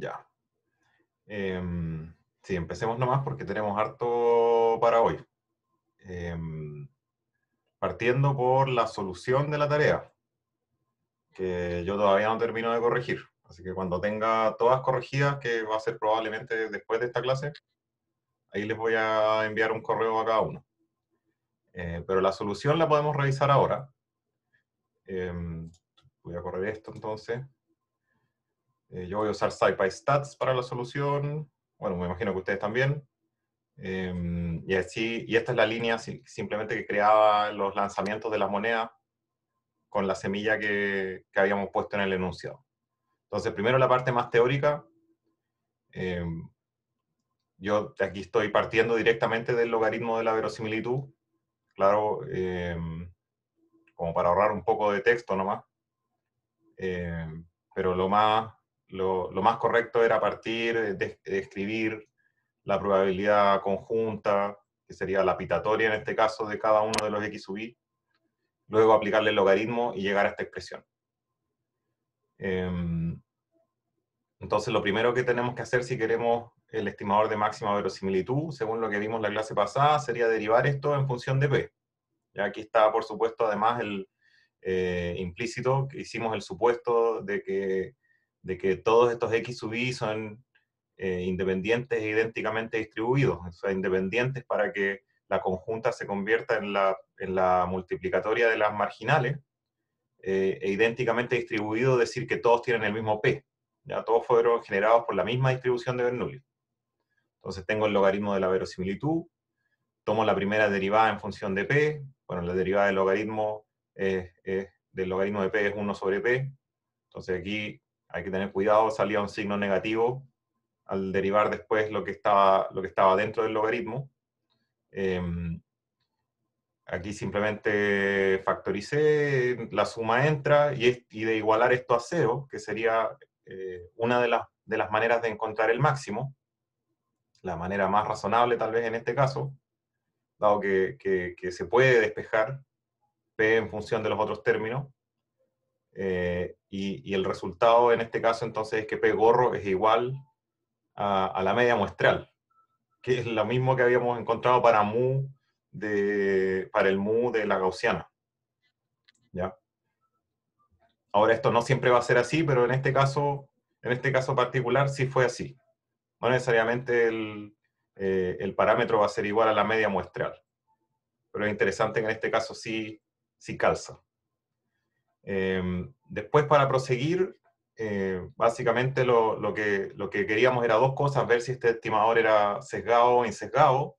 Ya. Em, sí, empecemos nomás porque tenemos harto para hoy. Em, partiendo por la solución de la tarea, que yo todavía no termino de corregir. Así que cuando tenga todas corregidas, que va a ser probablemente después de esta clase, ahí les voy a enviar un correo a cada uno. Eh, pero la solución la podemos revisar ahora. Em, voy a correr esto entonces. Eh, yo voy a usar stats para la solución. Bueno, me imagino que ustedes también. Em, y así, y esta es la línea simplemente que creaba los lanzamientos de las monedas con la semilla que, habíamos puesto en el enunciado. Entonces, primero la parte más teórica. Em, yo aquí estoy partiendo directamente del logaritmo de la verosimilitud. Claro, em, como para ahorrar un poco de texto nomás. pero lo más lo, más correcto era partir eh, de, escribir la probabilidad conjunta, que sería la pitatoria en este caso de cada uno de los x sub i, luego aplicarle el logaritmo y llegar a esta expresión. Em, entonces lo primero que tenemos que hacer si queremos el estimador de máxima verosimilitud, según lo que vimos la clase pasada, sería derivar esto en función de p. aquí está, por supuesto, además el eh, implícito, que hicimos el supuesto de que de que todos estos X sub Y son eh, independientes e idénticamente distribuidos, o sea, independientes para que la conjunta se convierta en la, en la multiplicatoria de las marginales, eh, e idénticamente distribuido, decir que todos tienen el mismo P, ya todos fueron generados por la misma distribución de Bernoulli. Entonces tengo el logaritmo de la verosimilitud, tomo la primera derivada en función de P, bueno, la derivada del logaritmo, del logaritmo de P es 1 sobre P, entonces aquí hay que tener cuidado, salía un signo negativo al derivar después lo que estaba, lo que estaba dentro del logaritmo. Em, aquí simplemente factoricé, la suma entra y, de igualar esto a cero, que sería eh, una de las, de las maneras de encontrar el máximo, la manera más razonable tal vez en este caso, dado que, que se puede despejar P en función de los otros términos, eh, y, el resultado en este caso entonces es que P gorro es igual a, la media muestral, que es lo mismo que habíamos encontrado para mu de, para el mu de la gaussiana. ¿Ya? Ahora esto no siempre va a ser así, pero en este caso, en este caso particular sí fue así. No necesariamente el, eh, el parámetro va a ser igual a la media muestral, pero es interesante que en este caso sí, sí calza. Em, después, para proseguir, eh, básicamente lo, que, lo que queríamos era dos cosas, ver si este estimador era sesgado o insesgado,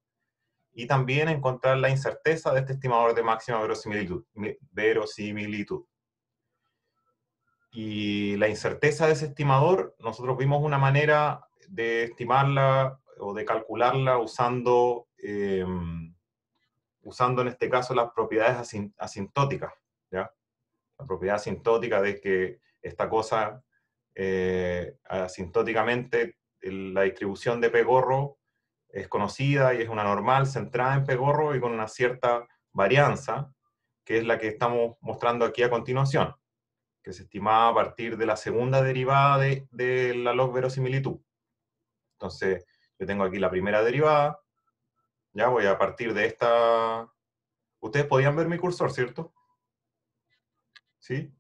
y también encontrar la incerteza de este estimador de máxima verosimilitud. verosimilitud. Y la incerteza de ese estimador, nosotros vimos una manera de estimarla o de calcularla usando, em, usando en este caso las propiedades asintóticas propiedad asintótica de que esta cosa eh, asintóticamente la distribución de pegorro es conocida y es una normal centrada en pegorro y con una cierta varianza, que es la que estamos mostrando aquí a continuación, que se estimaba a partir de la segunda derivada de la log verosimilitud. Entonces, yo tengo aquí la primera derivada, ya voy a partir de esta... Ustedes podían ver mi cursor, ¿cierto? ¿Sí?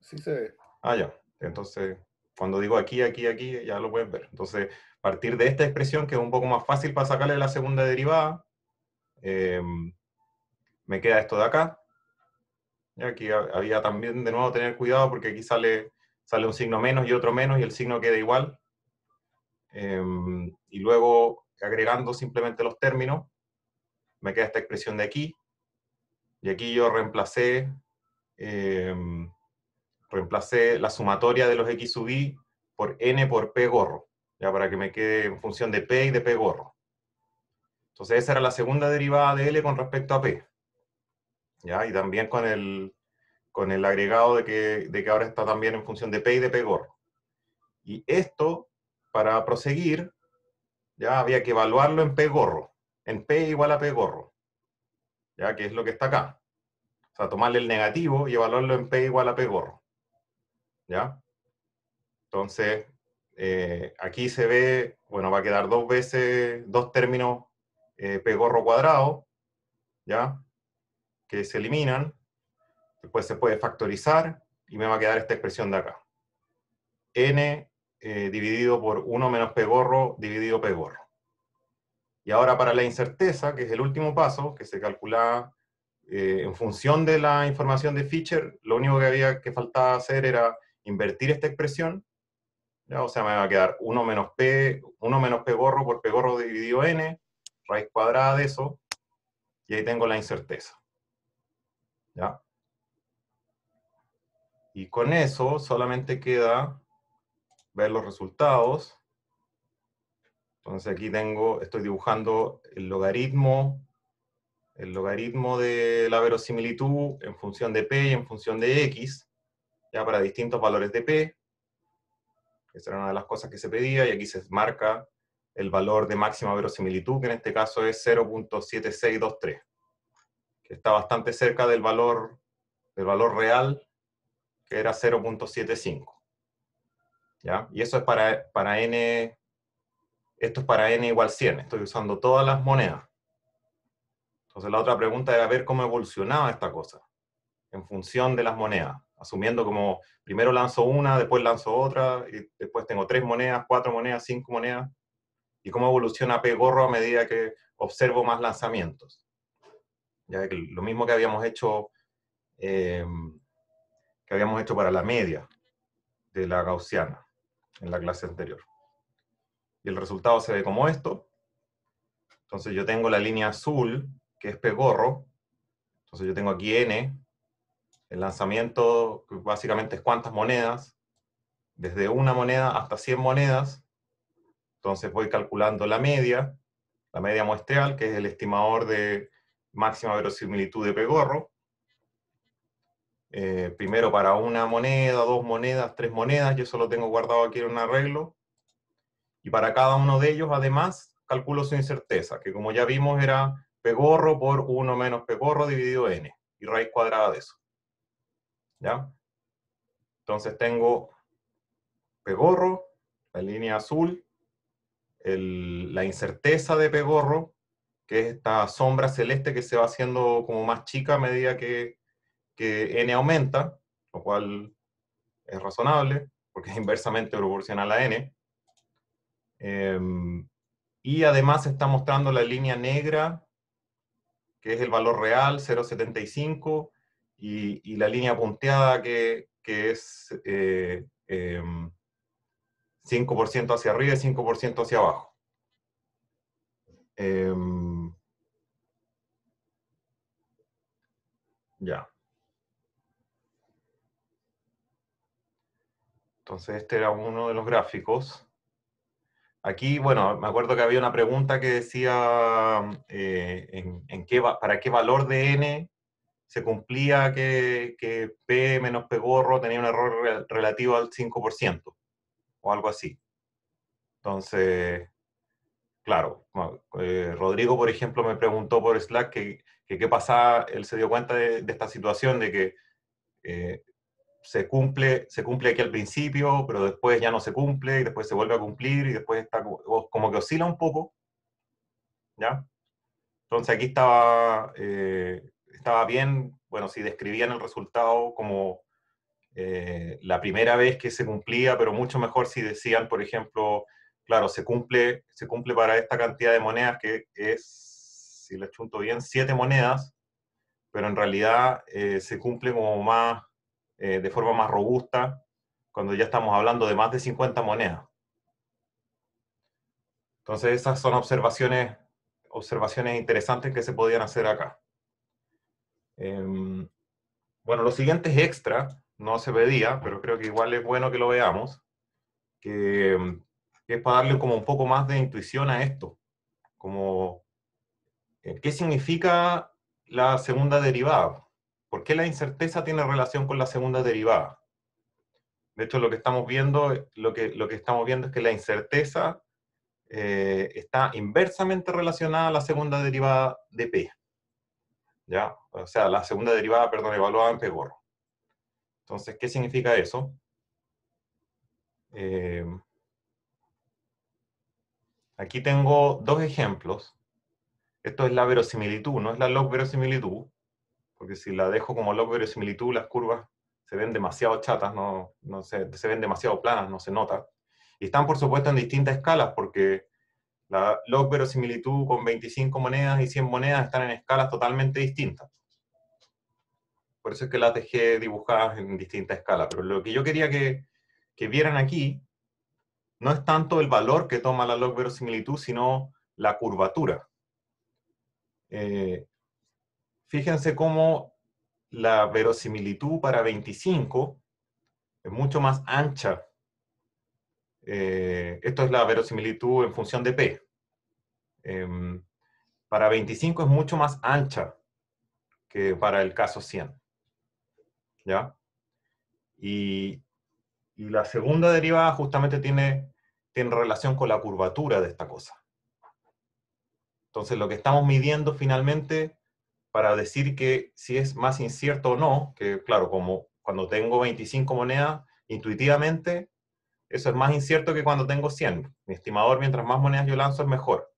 Sí se ve. Ah, ya. Entonces, cuando digo aquí, aquí, aquí, ya lo pueden ver. Entonces, a partir de esta expresión, que es un poco más fácil para sacarle la segunda derivada, em, me queda esto de acá. Y aquí había también, de nuevo, tener cuidado porque aquí sale, sale un signo menos y otro menos y el signo queda igual. Em, y luego, agregando simplemente los términos, me queda esta expresión de aquí. Y aquí yo reemplacé Em, reemplacé la sumatoria de los X sub i por N por P gorro, ya para que me quede en función de P y de P gorro. Entonces esa era la segunda derivada de L con respecto a P. ¿Ya? Y también con el, con el agregado de que, de que ahora está también en función de P y de P gorro. Y esto, para proseguir, ya había que evaluarlo en P gorro, en P igual a P gorro, ya que es lo que está acá. O sea, tomarle el negativo y evaluarlo en P igual a P gorro. ¿Ya? Entonces, eh, aquí se ve, bueno, va a quedar dos veces, dos términos eh, P gorro cuadrado, ¿ya? Que se eliminan. Después se puede factorizar y me va a quedar esta expresión de acá. N eh, dividido por 1 menos P gorro dividido P gorro. Y ahora para la incerteza, que es el último paso, que se calcula eh, en función de la información de Fisher, lo único que había que faltaba hacer era invertir esta expresión, o sea, me va a quedar 1 menos p, 1 menos p gorro por p gorro dividido n, raíz cuadrada de eso, y ahí tengo la incerteza. Y con eso solamente queda ver los resultados. Entonces aquí tengo, estoy dibujando el logaritmo el logaritmo de la verosimilitud en función de P y en función de X, ya para distintos valores de P, esa era una de las cosas que se pedía, y aquí se marca el valor de máxima verosimilitud, que en este caso es 0.7623, que está bastante cerca del valor, del valor real, que era 0.75. Y eso es para, para n, esto es para n igual 100, estoy usando todas las monedas. Entonces la otra pregunta era ver cómo evolucionaba esta cosa en función de las monedas, asumiendo como primero lanzo una, después lanzo otra, y después tengo tres monedas, cuatro monedas, cinco monedas, y cómo evoluciona P gorro a medida que observo más lanzamientos. Ya que lo mismo que habíamos hecho, em, que habíamos hecho para la media de la gaussiana en la clase anterior. Y el resultado se ve como esto. Entonces yo tengo la línea azul, que es pegorro. Entonces yo tengo aquí N, el lanzamiento básicamente es cuántas monedas, desde una moneda hasta 100 monedas. Entonces voy calculando la media, la media muestral, que es el estimador de máxima verosimilitud de pegorro. Eh, primero para una moneda, dos monedas, tres monedas, yo solo tengo guardado aquí en un arreglo. Y para cada uno de ellos, además, calculo su incerteza, que como ya vimos era pegorro por 1 menos pegorro dividido n, y raíz cuadrada de eso. ¿Ya? Entonces tengo pegorro, la línea azul, la incerteza de pegorro, que es esta sombra celeste que se va haciendo como más chica a medida que, n aumenta, lo cual es razonable, porque es inversamente proporcional a n. Em, y además está mostrando la línea negra que es el valor real 0,75, y, la línea punteada que, es 5% eh, em, hacia arriba y 5% hacia abajo. Em, ya. Entonces este era uno de los gráficos. Aquí, bueno, me acuerdo que había una pregunta que decía eh, en, qué, para qué valor de n se cumplía que, P menos P gorro tenía un error relativo al 5% o algo así. Entonces, claro, eh, Rodrigo, por ejemplo, me preguntó por Slack que, qué pasaba, él se dio cuenta de, esta situación de que eh, se cumple, se cumple aquí al principio, pero después ya no se cumple, y después se vuelve a cumplir, y después está como, que oscila un poco, ¿ya? Entonces aquí estaba, eh, estaba bien, bueno, si describían el resultado como eh, la primera vez que se cumplía, pero mucho mejor si decían, por ejemplo, claro, se cumple, se cumple para esta cantidad de monedas que es, si le chunto bien, siete monedas, pero en realidad eh, se cumple como más eh, de forma más robusta cuando ya estamos hablando de más de 50 monedas. Entonces esas son observaciones, observaciones interesantes que se podían hacer acá. Em, bueno, lo siguiente es extra, no se pedía, pero creo que igual es bueno que lo veamos, que, em, que es para darle como un poco más de intuición a esto, como eh, qué significa la segunda derivada. ¿Por qué la incerteza tiene relación con la segunda derivada? De hecho, lo que estamos viendo, lo que, lo que estamos viendo es que la incerteza eh, está inversamente relacionada a la segunda derivada de P. ¿Ya? O sea, la segunda derivada, perdón, evaluada en P gorro. Entonces, ¿qué significa eso? Eh, aquí tengo dos ejemplos. Esto es la verosimilitud, no es la log verosimilitud porque si la dejo como log verosimilitud, similitud, las curvas se ven demasiado chatas, no, se, ven demasiado planas, no se nota. Y están, por supuesto, en distintas escalas, porque la log verosimilitud con 25 monedas y 100 monedas están en escalas totalmente distintas. Por eso es que las dejé dibujadas en distintas escalas. Pero lo que yo quería que, que vieran aquí no es tanto el valor que toma la log verosimilitud, sino la curvatura. Eh, fíjense cómo la verosimilitud para 25 es mucho más ancha. Eh, esto es la verosimilitud en función de P. Em, para 25 es mucho más ancha que para el caso 100. ¿Ya? Y, la segunda derivada justamente tiene, tiene relación con la curvatura de esta cosa. Entonces lo que estamos midiendo finalmente para decir que si es más incierto o no, que claro, como cuando tengo 25 monedas, intuitivamente eso es más incierto que cuando tengo 100. Mi estimador, mientras más monedas yo lanzo, es mejor.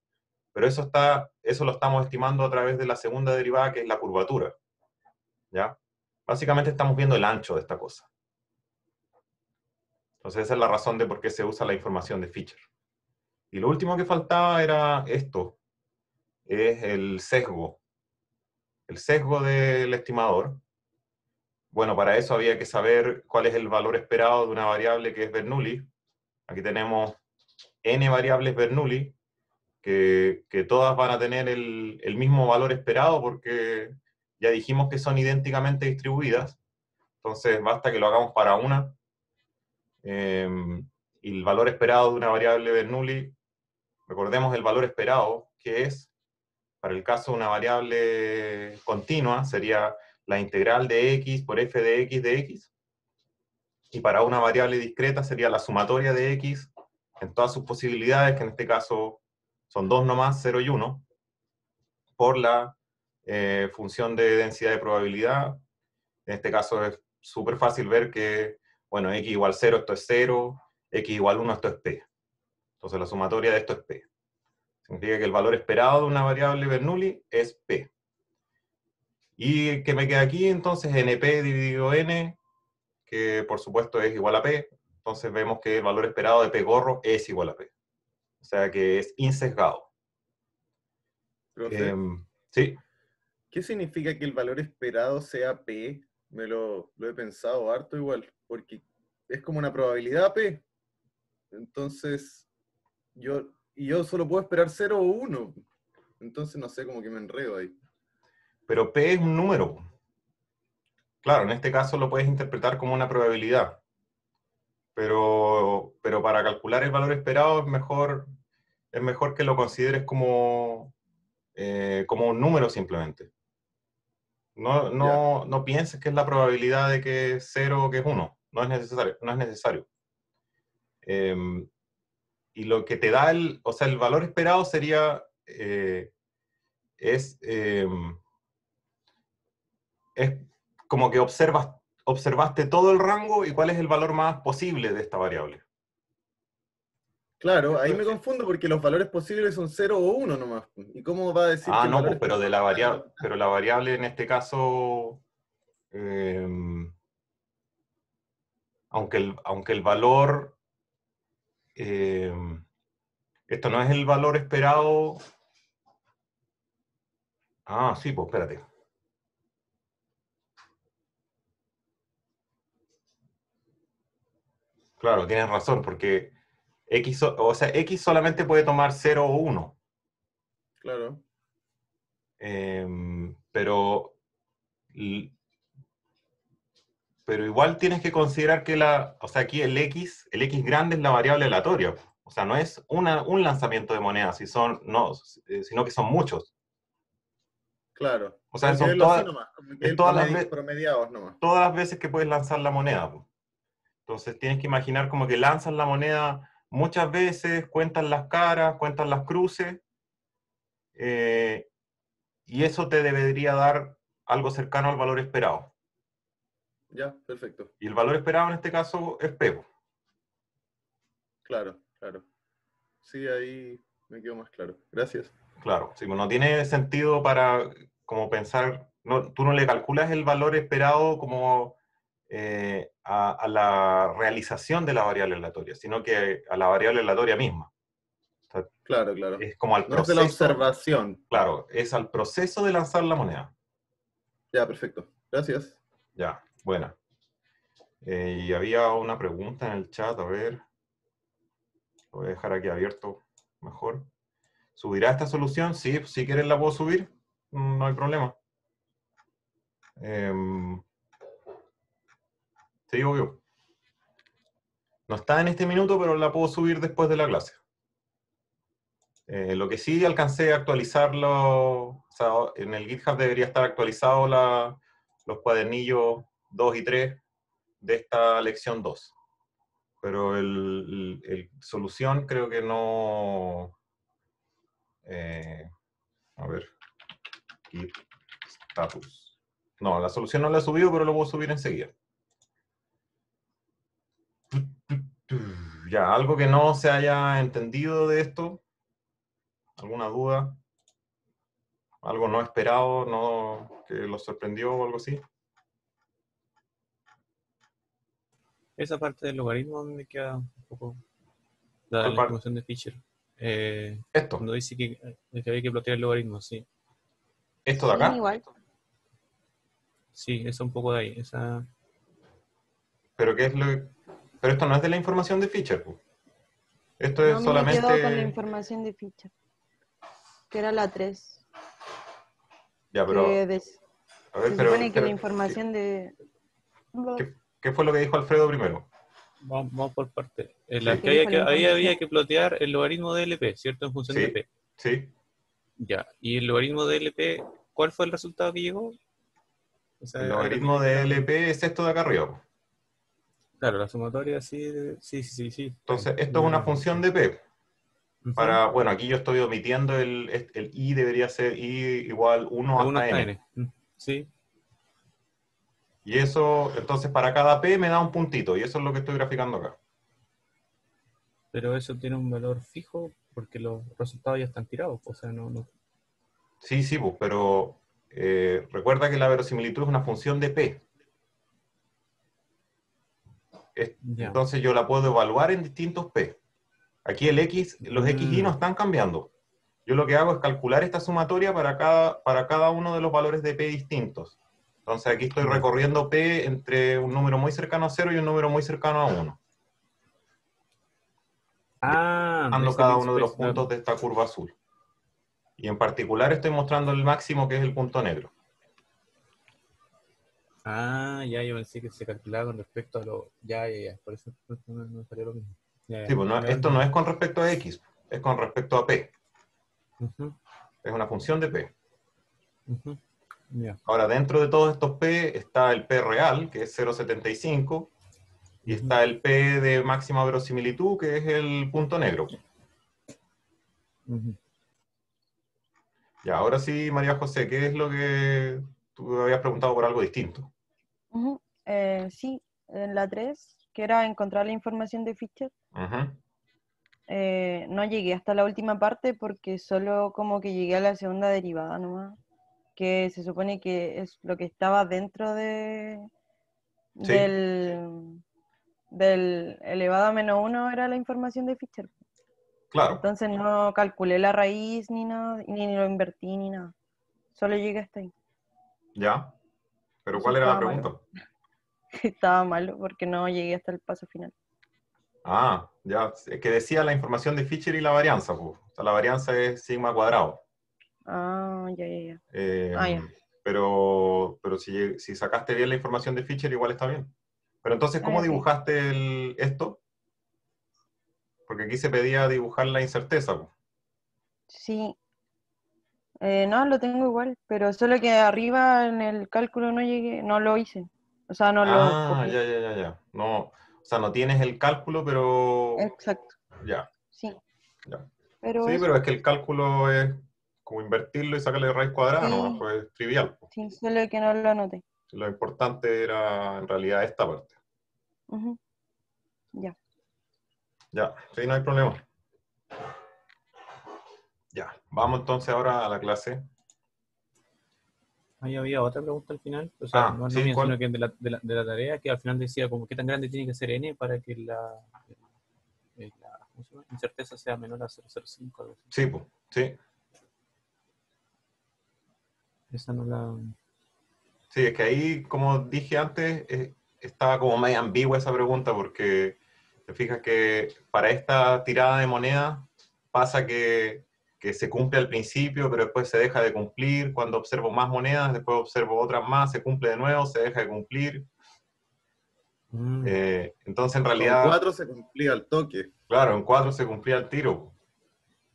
Pero eso, está, eso lo estamos estimando a través de la segunda derivada, que es la curvatura. ¿Ya? Básicamente estamos viendo el ancho de esta cosa. Entonces esa es la razón de por qué se usa la información de Fisher. Y lo último que faltaba era esto, es el sesgo el sesgo del estimador. Bueno, para eso había que saber cuál es el valor esperado de una variable que es Bernoulli. Aquí tenemos n variables Bernoulli, que, todas van a tener el, mismo valor esperado porque ya dijimos que son idénticamente distribuidas. Entonces basta que lo hagamos para una. Em, y el valor esperado de una variable Bernoulli, recordemos el valor esperado, que es para el caso, de una variable continua sería la integral de x por f de x de x. Y para una variable discreta sería la sumatoria de x en todas sus posibilidades, que en este caso son dos nomás, 0 y 1, por la eh, función de densidad de probabilidad. En este caso es súper fácil ver que, bueno, x igual 0, esto es 0, x igual 1, esto es p. Entonces la sumatoria de esto es p. Significa que el valor esperado de una variable Bernoulli es P. ¿Y que me queda aquí? Entonces NP dividido N, que por supuesto es igual a P. Entonces vemos que el valor esperado de P gorro es igual a P. O sea que es incesgado. Em, ¿Qué significa que el valor esperado sea P? Me lo he pensado harto igual, porque es como una probabilidad P. Entonces, yo y yo solo puedo esperar 0 o 1. Entonces, no sé, cómo que me enredo ahí. Pero P es un número. Claro, en este caso lo puedes interpretar como una probabilidad. Pero, para calcular el valor esperado es mejor, es mejor que lo consideres como, eh, como un número simplemente. No, no, pienses que es la probabilidad de que es 0 o que es 1. No es necesario. No es necesario. Em, y lo que te da el, o sea, el valor esperado sería, eh, es, em, es como que observas, observaste todo el rango y cuál es el valor más posible de esta variable. Claro, ahí me confundo porque los valores posibles son 0 o 1 nomás. Pues. ¿Y cómo va a decir? Ah, no, pues, pero, de la variable, ah, pero la variable en este caso, em, aunque, aunque el valor eh, esto no es el valor esperado. Ah, sí, pues espérate. Claro, tienes razón, porque X, sea, X solamente puede tomar 0 o 1. Claro. Em, pero pero igual tienes que considerar que la, o sea, aquí el X, el X grande es la variable aleatoria. O sea, no es un lanzamiento de moneda si son, no, eh, sino que son muchos. Claro. O sea, son todas, las veces, todas las veces que puedes lanzar la moneda. Entonces tienes que imaginar como que lanzas la moneda muchas veces, cuentan las caras, cuentan las cruces, eh, y eso te debería dar algo cercano al valor esperado. Ya, perfecto. Y el valor esperado en este caso es pego? Claro, claro. Sí, ahí me quedó más claro. Gracias. Claro, sí, pues no tiene sentido para como pensar, tú no le calculas el valor esperado como eh, a, la realización de la variable aleatoria, sino que a la variable aleatoria misma. claro, claro. Es como al proceso. es de la observación. Claro, es al proceso de lanzar la moneda. Ya, perfecto. Gracias. Ya. Bueno, eh, y había una pregunta en el chat, a ver, lo voy a dejar aquí abierto mejor. ¿Subirá esta solución? Sí, pues, si quieren la puedo subir, no hay problema. Em, sí, obvio. No está en este minuto, pero la puedo subir después de la clase. Eh, lo que sí alcancé a actualizarlo, o sea, en el GitHub debería estar actualizado los cuadernillos 2 y 3 de esta lección 2. Pero el, solución creo que no... Eh, a ver, status. No, la solución no la he subido, pero lo voy a subir enseguida. Ya, algo que no se haya entendido de esto, alguna duda, algo no esperado, no, que lo sorprendió o algo así. Esa parte del logaritmo me queda un poco la información de Fisher. Eh, esto. Cuando dice que, que, había que plantear el logaritmo, sí. ¿Esto de acá? Sí, es un poco de ahí. Esa... Pero qué es lo Pero esto no es de la información de Fisher. Esto es solamente. Me quedo con la información de Fisher. Que era la 3. Ya, pero. A ver, Se supone que la información de. ¿Qué fue lo que dijo Alfredo primero? Vamos, por parte. En la que, había que ahí había que plotear el logaritmo de LP, ¿cierto? En función de P. Sí. Ya. ¿Y el logaritmo de LP, cuál fue el resultado que llegó? el logaritmo de LP es esto de acá arriba. Claro, la sumatoria sí, sí, sí, sí. Entonces, esto es una mm. función de P. Para, bueno, aquí yo estoy omitiendo el, el, I debería ser I igual 1 hasta, N. N. Mm. Sí. Y eso, entonces para cada P me da un puntito, y eso es lo que estoy graficando acá. Pero eso tiene un valor fijo porque los resultados ya están tirados, o sea, no... Sí, sí, pues, pero eh, recuerda que la verosimilitud es una función de P. Entonces yo la puedo evaluar en distintos P. Aquí el X, los y mm. no están cambiando. Yo lo que hago es calcular esta sumatoria para cada, para cada uno de los valores de P distintos. Entonces aquí estoy recorriendo P entre un número muy cercano a 0 y un número muy cercano a 1. Ah, mostrando cada uno de los puntos de esta curva azul. Y en particular estoy mostrando el máximo que es el punto negro. Ah, ya yo pensé que se calculaba con respecto a lo... Ya, ya, ya. Por eso no, lo mismo. sí, pues esto no es con respecto a X, es con respecto a P. Es una función de P. Uh Ahora, dentro de todos estos P está el P real, que es 0,75, y está el P de máxima verosimilitud, que es el punto negro. Y ahora sí, María José, ¿qué es lo que tú habías preguntado por algo distinto? Eh, sí, en la 3, que era encontrar la información de Fischer. Eh, no llegué hasta la última parte porque solo como que llegué a la segunda derivada nomás que se supone que es lo que estaba dentro de, del, elevado a menos uno era la información de Fischer. Claro. Entonces no calculé la raíz ni nada, ni lo invertí ni nada. Solo llegué hasta ahí. Ya. Pero ¿cuál era la pregunta? Estaba malo porque no llegué hasta el paso final. Ah, ya. Es que decía la información de Fischer y la varianza. O sea, la varianza es sigma cuadrado. Ah, ya, ya, ya. Eh, ah, pero, pero si, sacaste bien la información de Fischer, igual está bien. Pero entonces, ¿cómo ah, dibujaste esto? Porque aquí se pedía dibujar la incerteza. Sí. Eh, no, lo tengo igual, pero solo que arriba en el cálculo no llegué, no lo hice. O sea, no lo. Ah, ya, ya, ya, ya. No, o sea, no tienes el cálculo, pero. Exacto. Ya. Sí. sí, pero es que el cálculo es como invertirlo y sacarle raíz cuadrada, no fue trivial. Sí, solo que no lo anoté. Lo importante era en realidad esta parte. Ya. Ya, sí, no hay problema. Ya, vamos entonces ahora a la clase. Ahí había otra pregunta al final, o sea, ah, no sí, sino que de la, de, la, tarea, que al final decía como qué tan grande tiene que ser n para que la, eh, la incerteza sea menor a 0,05. Sí, pues, sí. Esa no Sí, es que ahí, como dije antes, eh, estaba como medio ambigua esa pregunta porque te fijas que para esta tirada de moneda pasa que, se cumple al principio, pero después se deja de cumplir. Cuando observo más monedas, después observo otras más, se cumple de nuevo, se deja de cumplir. Mm. Eh, entonces, en realidad... En cuatro se cumplía al toque. Claro, en cuatro se cumplía al tiro.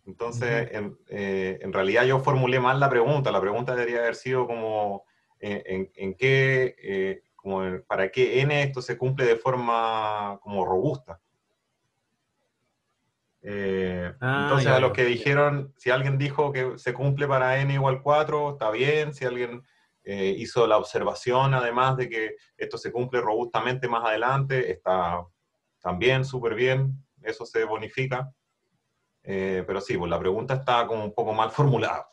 Entonces, eh, en, realidad yo formulé mal la pregunta. La pregunta debería haber sido como, eh, en, qué, eh, como para qué n esto se cumple de forma como robusta. Ah, entonces, a los que dijeron, si alguien dijo que se cumple para n igual 4, está bien. Si alguien hizo la observación, además de que esto se cumple robustamente más adelante, está también súper bien. Eso se bonifica. Eh, pero sí, pues, la pregunta está como un poco mal formulada.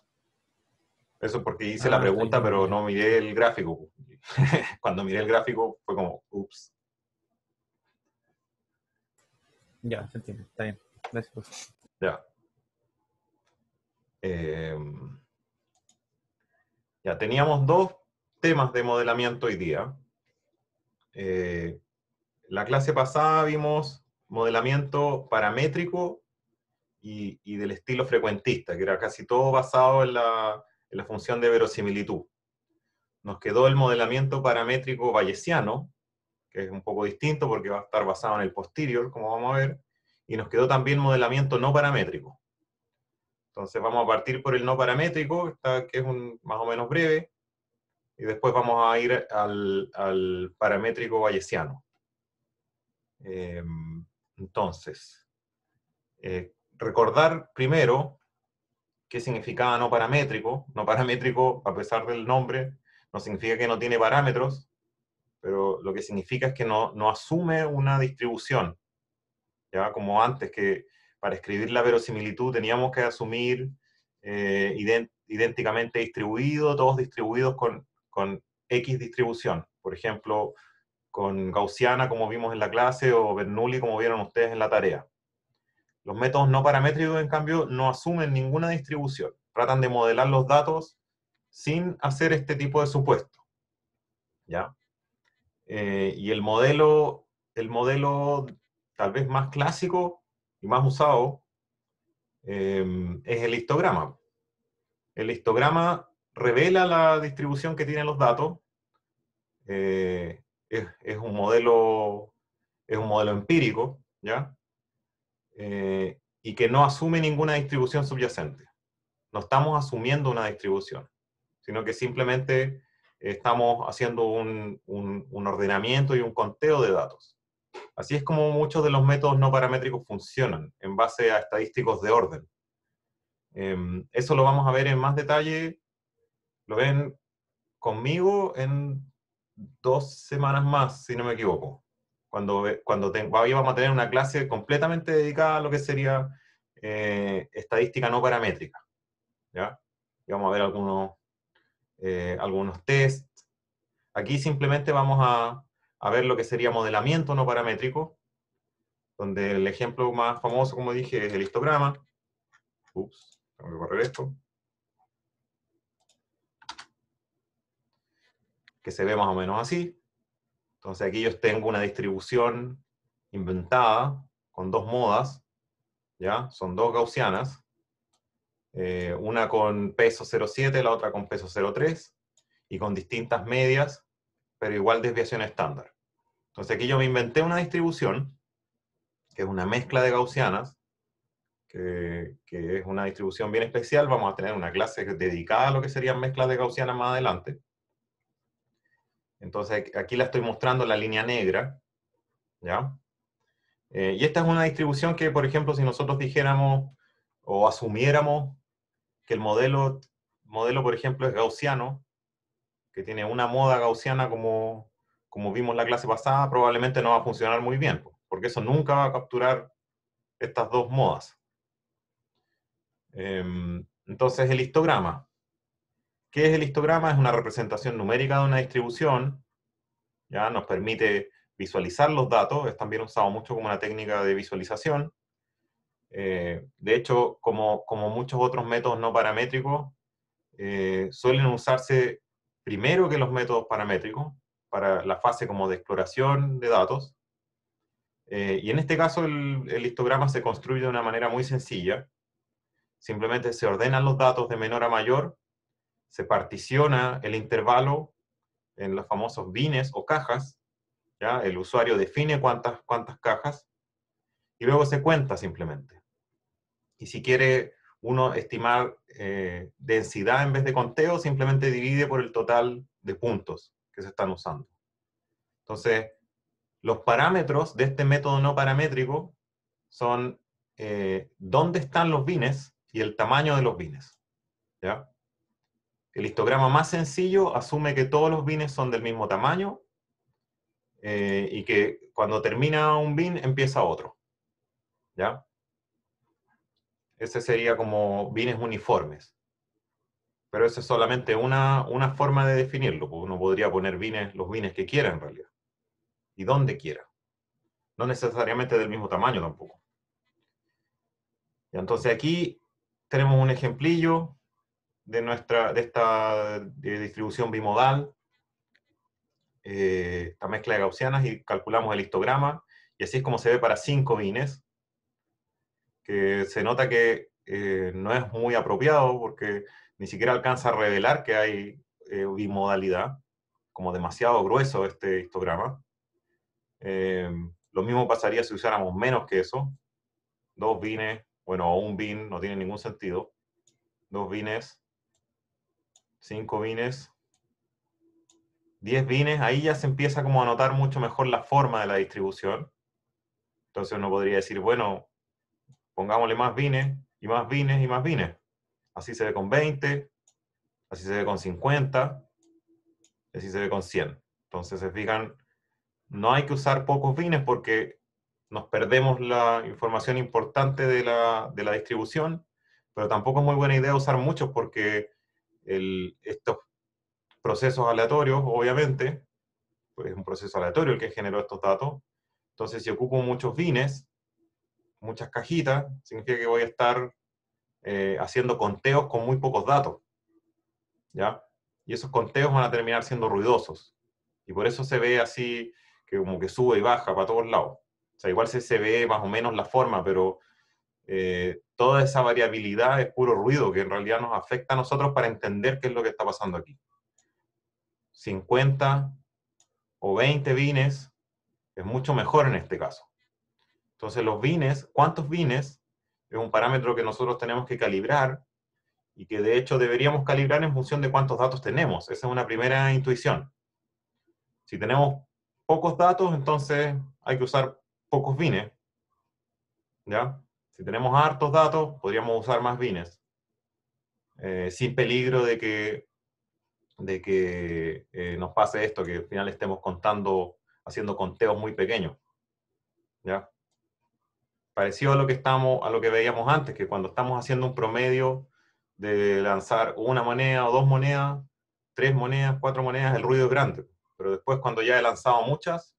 Eso porque hice la ah, pregunta, pero no miré el gráfico. Cuando miré el gráfico fue como, ups. Ya, se entiende. Está bien. Gracias. Ya. Em, ya, teníamos dos temas de modelamiento hoy día. Eh, la clase pasada vimos modelamiento paramétrico y, del estilo frecuentista, que era casi todo basado en la, función de verosimilitud. Nos quedó el modelamiento paramétrico bayesiano, que es un poco distinto porque va a estar basado en el posterior, como vamos a ver, y nos quedó también modelamiento no paramétrico. Entonces vamos a partir por el no paramétrico, que es un más o menos breve, y después vamos a ir al, paramétrico bayesiano. Em, entonces, eh, recordar primero qué significaba no paramétrico. No paramétrico, a pesar del nombre, no significa que no tiene parámetros, pero lo que significa es que no, no asume una distribución. Ya como antes, que para escribir la verosimilitud teníamos que asumir eh, idénticamente distribuido, todos distribuidos con, con X distribución. Por ejemplo, con Gaussiana, como vimos en la clase, o Bernoulli, como vieron ustedes en la tarea. Los métodos no paramétricos, en cambio, no asumen ninguna distribución. Tratan de modelar los datos sin hacer este tipo de supuesto. ¿Ya? Eh, y el modelo, el modelo tal vez más clásico y más usado em, es el histograma. El histograma revela la distribución que tienen los datos. Eh, es, un modelo, es un modelo empírico, ¿ya? Eh, y que no asume ninguna distribución subyacente. No estamos asumiendo una distribución, sino que simplemente estamos haciendo un, ordenamiento y un conteo de datos. Así es como muchos de los métodos no paramétricos funcionan en base a estadísticos de orden. Em, eso lo vamos a ver en más detalle. Lo ven conmigo en dos semanas más, si no me equivoco cuando, eh, cuando hoy vamos a tener una clase completamente dedicada a lo que sería eh, estadística no paramétrica. ¿ya? Y vamos a ver algunos, eh, algunos test. Aquí simplemente vamos a, a ver lo que sería modelamiento no paramétrico, donde el ejemplo más famoso, como dije, es el histograma. Ups, tengo que correr esto. Que se ve más o menos así. Entonces aquí yo tengo una distribución inventada con dos modas, ¿ya? Son dos gaussianas, eh, una con peso 0,7, la otra con peso 0,3, y con distintas medias, pero igual desviación estándar. Entonces aquí yo me inventé una distribución, que es una mezcla de gaussianas, que, que es una distribución bien especial, vamos a tener una clase dedicada a lo que serían mezclas de gaussianas más adelante, entonces aquí la estoy mostrando la línea negra, ¿ya? Eh, y esta es una distribución que, por ejemplo, si nosotros dijéramos o asumiéramos que el modelo, modelo por ejemplo, es gaussiano, que tiene una moda gaussiana como, como vimos la clase pasada, probablemente no va a funcionar muy bien, porque eso nunca va a capturar estas dos modas. Em, entonces, el histograma. ¿Qué es el histograma? Es una representación numérica de una distribución, ya nos permite visualizar los datos, es también usado mucho como una técnica de visualización. Eh, de hecho, como, muchos otros métodos no paramétricos, eh, suelen usarse primero que los métodos paramétricos para la fase como de exploración de datos. Eh, y en este caso el histograma se construye de una manera muy sencilla. Simplemente se ordenan los datos de menor a mayor se particiona el intervalo en los famosos bines o cajas, ¿ya? el usuario define cuántas, cuántas cajas y luego se cuenta simplemente. Y si quiere uno estimar eh, densidad en vez de conteo, simplemente divide por el total de puntos que se están usando. Entonces, los parámetros de este método no paramétrico son eh, dónde están los bines y el tamaño de los bines. ¿ya? El histograma más sencillo asume que todos los bins son del mismo tamaño eh, y que cuando termina un bin empieza otro. ¿Ya? Ese sería como bienes uniformes. Pero eso es solamente una, forma de definirlo. Uno podría poner bienes, los bienes que quiera en realidad. Y donde quiera. No necesariamente del mismo tamaño tampoco. Y entonces aquí tenemos un ejemplillo de, nuestra, de esta distribución bimodal, eh, esta mezcla de gaussianas y calculamos el histograma, y así es como se ve para cinco vines, que se nota que eh, no es muy apropiado porque ni siquiera alcanza a revelar que hay eh, bimodalidad, como demasiado grueso este histograma. Em, lo mismo pasaría si usáramos menos que eso, dos vines, bueno, un bin, no tiene ningún sentido, dos bines, 5 vines, 10 vines, ahí ya se empieza como a notar mucho mejor la forma de la distribución. Entonces uno podría decir, bueno, pongámosle más vines, y más vines, y más vines. Así se ve con 20, así se ve con 50, así se ve con 100. Entonces se fijan, no hay que usar pocos vines porque nos perdemos la información importante de la, de la distribución, pero tampoco es muy buena idea usar muchos porque el, estos procesos aleatorios, obviamente, pues, es un proceso aleatorio el que generó estos datos. Entonces, si ocupo muchos bines, muchas cajitas, significa que voy a estar eh, haciendo conteos con muy pocos datos. ¿Ya? Y esos conteos van a terminar siendo ruidosos. Y por eso se ve así, que como que sube y baja para todos lados. O sea, igual se ve más o menos la forma, pero eh, toda esa variabilidad es puro ruido que en realidad nos afecta a nosotros para entender qué es lo que está pasando aquí. 50 o 20 vines es mucho mejor en este caso. Entonces los vines, ¿cuántos vines, Es un parámetro que nosotros tenemos que calibrar y que de hecho deberíamos calibrar en función de cuántos datos tenemos. Esa es una primera intuición. Si tenemos pocos datos, entonces hay que usar pocos vines. ¿Ya? Si tenemos hartos datos, podríamos usar más bines, eh, sin peligro de que, de que eh, nos pase esto, que al final estemos contando, haciendo conteos muy pequeños. ¿Ya? Parecido a lo que estamos, a lo que veíamos antes, que cuando estamos haciendo un promedio de lanzar una moneda o dos monedas, tres monedas, cuatro monedas, el ruido es grande. Pero después cuando ya he lanzado muchas,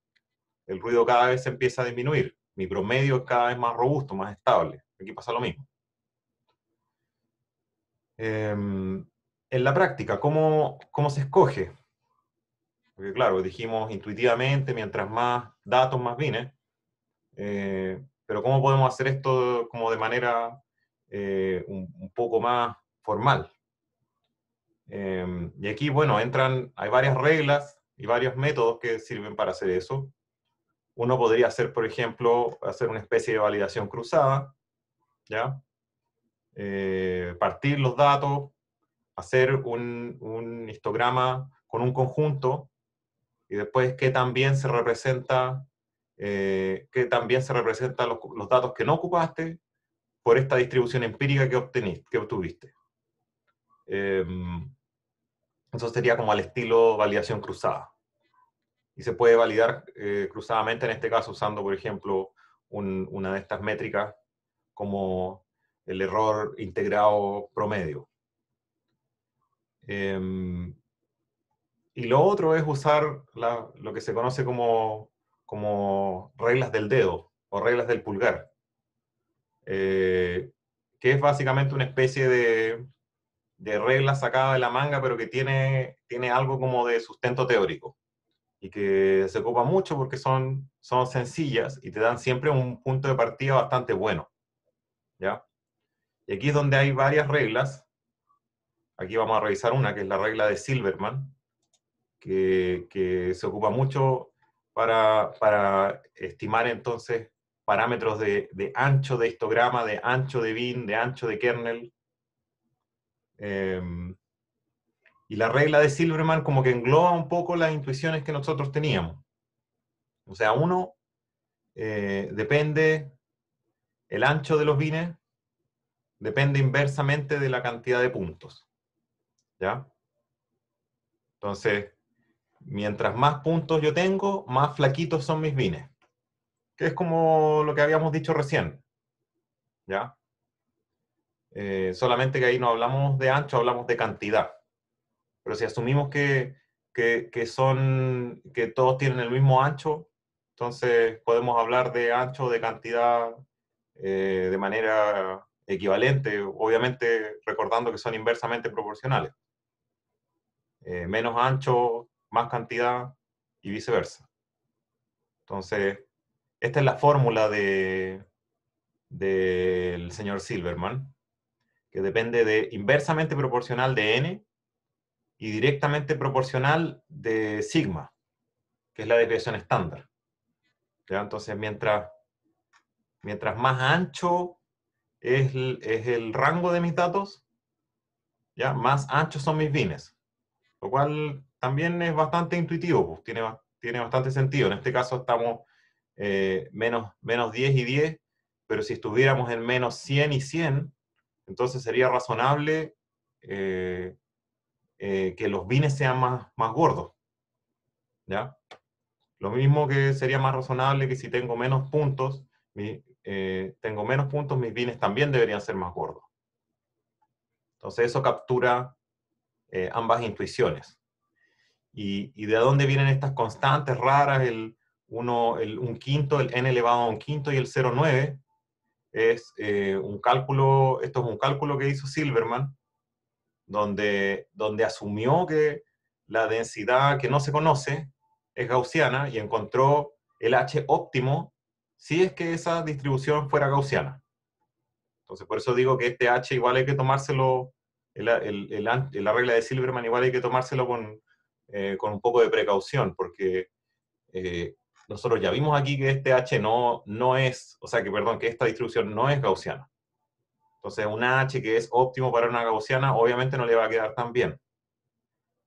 el ruido cada vez se empieza a disminuir mi promedio es cada vez más robusto, más estable. Aquí pasa lo mismo. Em, en la práctica, ¿cómo, ¿cómo se escoge? Porque claro, dijimos intuitivamente, mientras más datos, más vine. Eh, pero ¿cómo podemos hacer esto como de manera eh, un, un, poco más formal? Em, y aquí, bueno, entran, hay varias reglas y varios métodos que sirven para hacer eso uno podría hacer, por ejemplo, hacer una especie de validación cruzada, ¿ya? Eh, partir los datos, hacer un, un, histograma con un conjunto y después que también se representa, eh, que también se representan los, datos que no ocupaste por esta distribución empírica que, que obtuviste. Em, eso sería como al estilo validación cruzada y se puede validar eh, cruzadamente, en este caso usando, por ejemplo, una de estas métricas como el error integrado promedio. Em, y lo otro es usar lo que se conoce como, como, reglas del dedo o reglas del pulgar, eh, que es básicamente una especie de, regla sacada de la manga, pero que tiene, tiene algo como de sustento teórico y que se ocupa mucho porque son, son sencillas y te dan siempre un punto de partida bastante bueno. ¿Ya? Y aquí es donde hay varias reglas. Aquí vamos a revisar una, que es la regla de Silverman, que, que se ocupa mucho para, para, estimar entonces parámetros de, de ancho de histograma, de ancho de bin, de ancho de kernel. Em, y la regla de Silverman como que engloba un poco las intuiciones que nosotros teníamos. O sea, uno eh, depende el ancho de los vines depende inversamente de la cantidad de puntos. ¿Ya? Entonces, mientras más puntos yo tengo, más flaquitos son mis vines. Que es como lo que habíamos dicho recién. ¿Ya? Eh, solamente que ahí no hablamos de ancho, hablamos de cantidad. Pero si asumimos que, son, que todos tienen el mismo ancho, entonces podemos hablar de ancho, de cantidad, eh, de manera equivalente, obviamente recordando que son inversamente proporcionales. Eh, menos ancho, más cantidad y viceversa. Entonces, esta es la fórmula del de, señor Silverman, que depende de inversamente proporcional de n y directamente proporcional de sigma, que es la desviación estándar. Entonces, mientras, mientras más ancho es el, rango de mis datos, ¿ya? más anchos son mis bienes. Lo cual también es bastante intuitivo, pues, tiene, tiene bastante sentido. En este caso estamos eh, menos, 10 y 10, pero si estuviéramos en menos 100 y 100, entonces sería razonable eh, eh, que los bienes sean más, más gordos. ¿Ya? Lo mismo que sería más razonable que si tengo menos puntos, eh, tengo menos puntos, mis bienes también deberían ser más gordos. Entonces eso captura eh, ambas intuiciones. Y, de dónde vienen estas constantes raras? El, uno, el, un quinto, el n elevado a un quinto y el 0,9 es un cálculo, esto es un cálculo que hizo Silverman, donde, donde asumió que la densidad que no se conoce es gaussiana y encontró el H óptimo si es que esa distribución fuera gaussiana. Entonces, por eso digo que este H igual hay que tomárselo, el, la regla de Silverman igual hay que tomárselo con, eh, un poco de precaución, porque eh, nosotros ya vimos aquí que este H no, no es, o sea, que perdón, que esta distribución no es gaussiana. Entonces, un H que es óptimo para una gaussiana, obviamente no le va a quedar tan bien.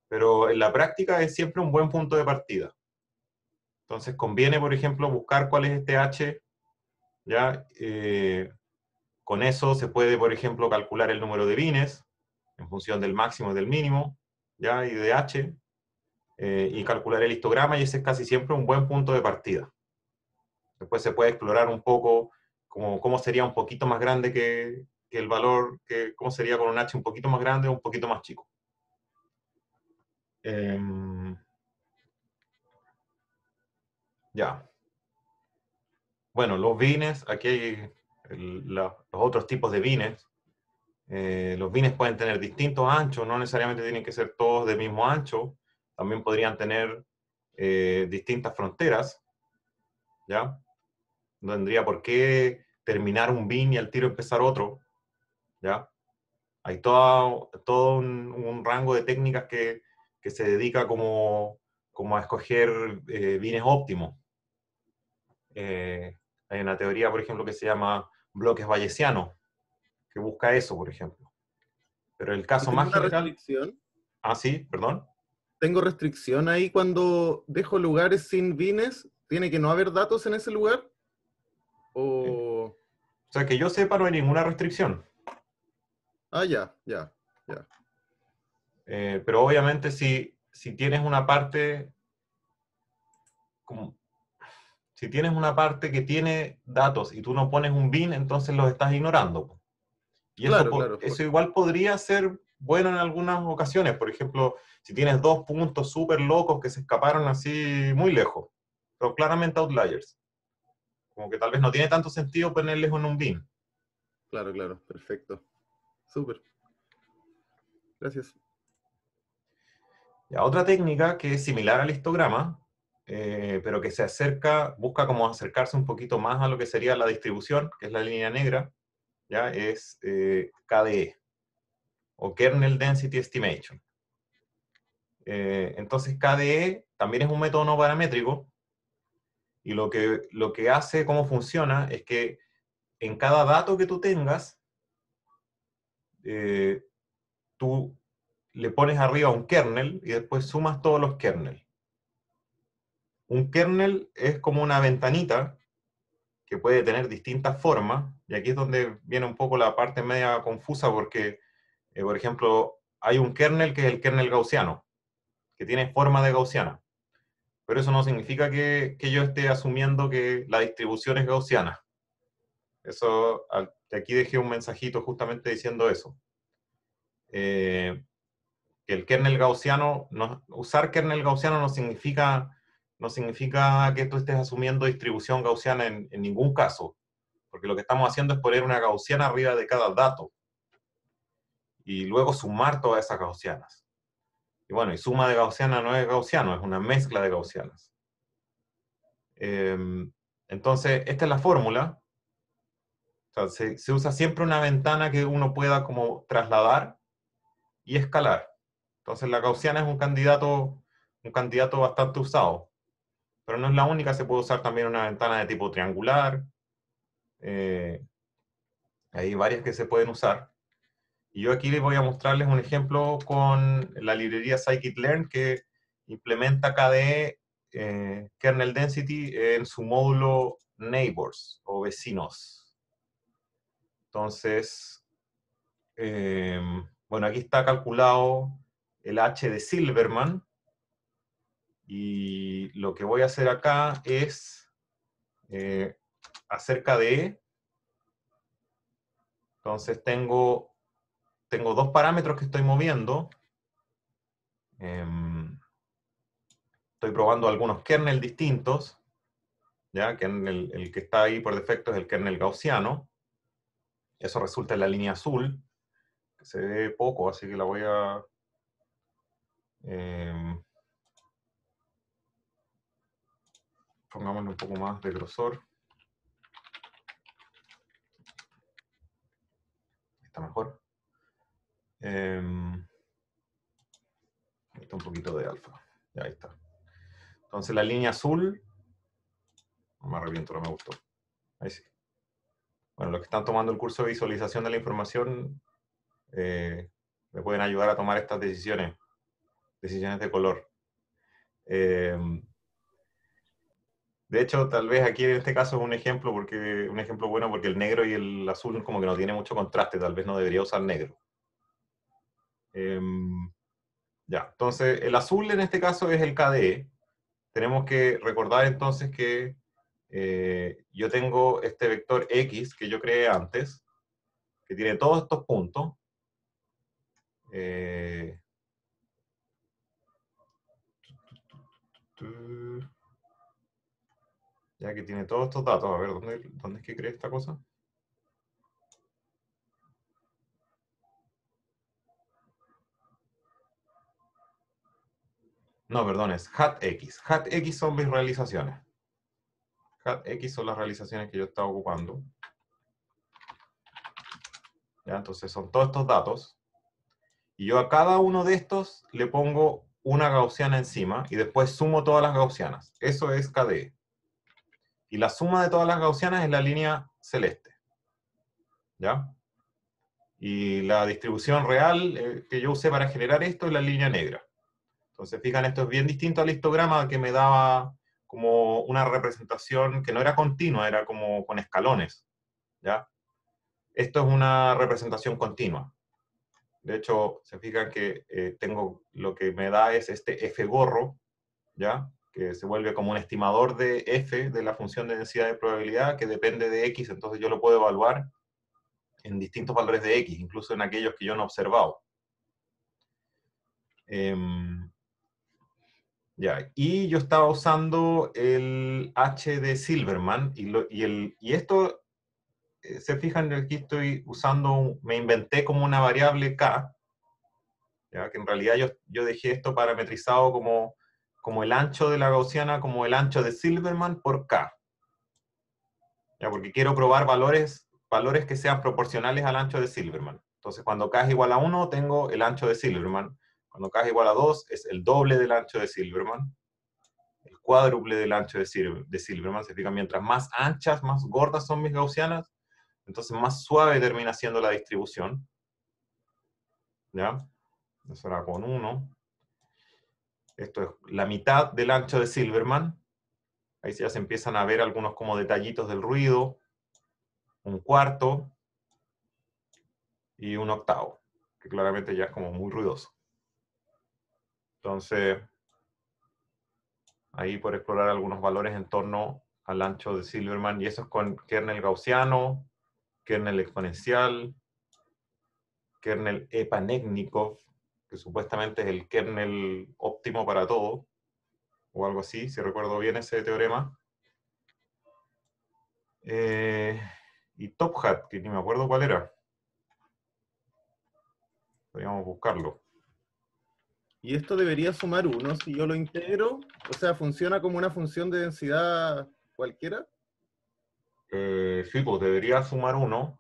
Pero en la práctica es siempre un buen punto de partida. Entonces, conviene, por ejemplo, buscar cuál es este H. ¿ya? Eh, con eso se puede, por ejemplo, calcular el número de bines en función del máximo y del mínimo, ¿ya? y de H, eh, y calcular el histograma, y ese es casi siempre un buen punto de partida. Después se puede explorar un poco cómo, cómo sería un poquito más grande que, el valor, que, ¿cómo sería con un H un poquito más grande o un poquito más chico? Em, ya. Bueno, los vines, aquí hay los otros tipos de vines. Eh, los vines pueden tener distintos anchos, no necesariamente tienen que ser todos del mismo ancho. También podrían tener eh, distintas fronteras. ¿Ya? No tendría por qué terminar un vin y al tiro empezar otro. ¿ya? Hay todo, todo un, rango de técnicas que, se dedica como, a escoger eh, bienes óptimos. Eh, hay una teoría, por ejemplo, que se llama bloques bayesianos, que busca eso, por ejemplo. Pero el caso más general... Restricción? Ah, sí, perdón. Tengo restricción ahí cuando dejo lugares sin vines? ¿tiene que no haber datos en ese lugar? O... o sea, que yo sepa, no hay ninguna restricción. Ah, ya, ya, ya. Eh, pero obviamente si, si tienes una parte, si tienes una parte que tiene datos y tú no pones un bin, entonces los estás ignorando. Y eso, igual podría ser bueno en algunas ocasiones. Por ejemplo, si tienes dos puntos súper locos que se escaparon así muy lejos, pero claramente outliers. Como que tal vez no tiene tanto sentido ponerles en un bin. Claro, claro, perfecto. Súper. Gracias. Ya, otra técnica que es similar al histograma, eh, pero que se acerca, busca como acercarse un poquito más a lo que sería la distribución, que es la línea negra, ya es eh, KDE, o Kernel Density Estimation. Eh, entonces KDE también es un método no paramétrico, y lo que, lo que hace, cómo funciona, es que en cada dato que tú tengas, eh, tú le pones arriba un kernel y después sumas todos los kernels. Un kernel es como una ventanita que puede tener distintas formas, y aquí es donde viene un poco la parte media confusa porque, eh, por ejemplo, hay un kernel que es el kernel gaussiano, que tiene forma de gaussiana, pero eso no significa que yo esté asumiendo que la distribución es gaussiana. Eso, aquí dejé un mensajito justamente diciendo eso. Eh, que el kernel gaussiano, no, usar kernel gaussiano no significa, no significa que tú estés asumiendo distribución gaussiana en, ningún caso, porque lo que estamos haciendo es poner una gaussiana arriba de cada dato y luego sumar todas esas gaussianas. Y bueno, y suma de gaussiana no es gaussiano, es una mezcla de gaussianas. Em, entonces, esta es la fórmula se, usa siempre una ventana que uno pueda como trasladar y escalar. Entonces la gaussiana es un candidato, un candidato bastante usado, pero no es la única, se puede usar también una ventana de tipo triangular. Eh, hay varias que se pueden usar. Y yo aquí les voy a mostrarles un ejemplo con la librería scikit-learn que implementa KDE eh, Kernel Density en su módulo Neighbors o Vecinos. Entonces, em, bueno, aquí está calculado el H de Silverman. Y lo que voy a hacer acá es eh, acerca de... Entonces tengo, tengo dos parámetros que estoy moviendo. Em, estoy probando algunos kernels distintos. ¿ya? el que está ahí por defecto es el kernel gaussiano. Eso resulta en la línea azul, que se ve poco, así que la voy a... Em, pongámosle un poco más de grosor. Está mejor. Em, está un poquito de alfa. Ya, está. Entonces la línea azul... No me arrepiento, no me gustó. Ahí sí bueno, los que están tomando el curso de visualización de la información eh, me pueden ayudar a tomar estas decisiones, decisiones de color. Eh, de hecho, tal vez aquí en este caso es un ejemplo, porque, un ejemplo bueno porque el negro y el azul como que no tiene mucho contraste, tal vez no debería usar negro. Em, ya, entonces el azul en este caso es el KDE. Tenemos que recordar entonces que eh, yo tengo este vector X que yo creé antes, que tiene todos estos puntos. Eh, ya que tiene todos estos datos. A ver, ¿dónde, es que creé esta cosa? No, perdón, es hat X. Hat X son mis realizaciones. X son las realizaciones que yo estaba ocupando. ¿Ya? Entonces son todos estos datos. Y yo a cada uno de estos le pongo una gaussiana encima y después sumo todas las gaussianas. Eso es KDE. Y la suma de todas las gaussianas es la línea celeste. ¿Ya? Y la distribución real eh, que yo usé para generar esto es la línea negra. Entonces, fijan, esto es bien distinto al histograma que me daba como una representación que no era continua, era como con escalones, ¿ya? Esto es una representación continua. De hecho, se fijan que eh, tengo, lo que me da es este F gorro, ¿ya? Que se vuelve como un estimador de F, de la función de densidad de probabilidad, que depende de X, entonces yo lo puedo evaluar en distintos valores de X, incluso en aquellos que yo no he observado. Em, y yo estaba usando el H de Silverman y, lo, y, el, y esto, eh, se fijan, aquí estoy usando, me inventé como una variable K, ¿ya? que en realidad yo, yo, dejé esto parametrizado como, como el ancho de la gaussiana, como el ancho de Silverman por K. ¿ya? Porque quiero probar valores, valores que sean proporcionales al ancho de Silverman. Entonces cuando K es igual a 1, tengo el ancho de Silverman cuando K es igual a 2, es el doble del ancho de Silverman, el cuádruple del ancho de, Silverman. Se fijan, mientras más anchas, más gordas son mis gaussianas, entonces más suave termina siendo la distribución. ¿Ya? Eso era con 1. Esto es la mitad del ancho de Silverman. Ahí ya se empiezan a ver algunos como detallitos del ruido. Un cuarto. Y un octavo, que claramente ya es como muy ruidoso. Entonces, ahí por explorar algunos valores en torno al ancho de Silverman, y eso es con kernel gaussiano, kernel exponencial, kernel epanécnikov, que supuestamente es el kernel óptimo para todo, o algo así, si recuerdo bien ese teorema. Eh, y TopHat, que ni me acuerdo cuál era. Podríamos buscarlo. Y esto debería sumar uno si yo lo integro. O sea, ¿funciona como una función de densidad cualquiera? Eh, sí, pues debería sumar uno.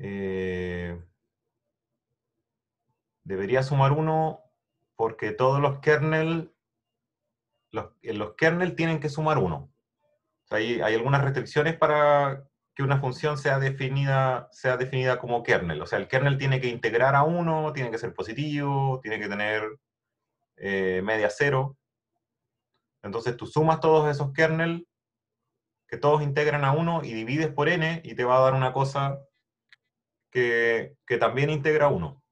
Eh, debería sumar uno porque todos los kernels... los, eh, los kernel tienen que sumar uno. hay algunas restricciones para que una función sea definida, sea definida como kernel. O sea, el kernel tiene que integrar a uno, tiene que ser positivo, tiene que tener eh, media cero. Entonces tú sumas todos esos kernels, que todos integran a uno, y divides por n, y te va a dar una cosa que, también integra a uno.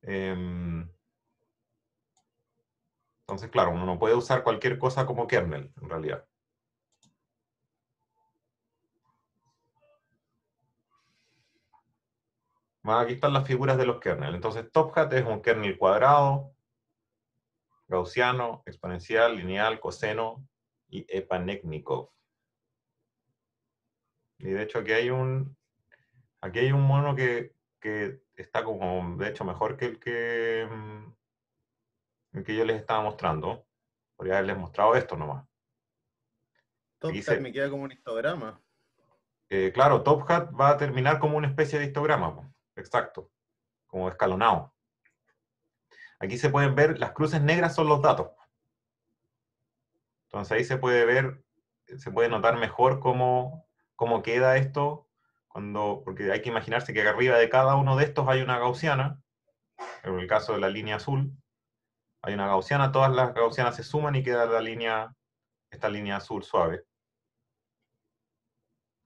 Em, entonces, claro, uno no puede usar cualquier cosa como kernel, en realidad. aquí están las figuras de los kernels. Entonces, top hat es un kernel cuadrado, gaussiano, exponencial, lineal, coseno y epanécnico. Y de hecho aquí hay un, aquí hay un mono que, está como, de hecho, mejor que el que, mm, que yo les estaba mostrando. Podría haberles mostrado esto nomás. Top Hat me queda como un histograma. Eh, claro, Top Hat va a terminar como una especie de histograma exacto, como escalonado. Aquí se pueden ver, las cruces negras son los datos. Entonces ahí se puede ver, se puede notar mejor cómo, cómo queda esto, cuando, porque hay que imaginarse que arriba de cada uno de estos hay una gaussiana, en el caso de la línea azul, hay una gaussiana, todas las gaussianas se suman y queda la línea, esta línea azul suave,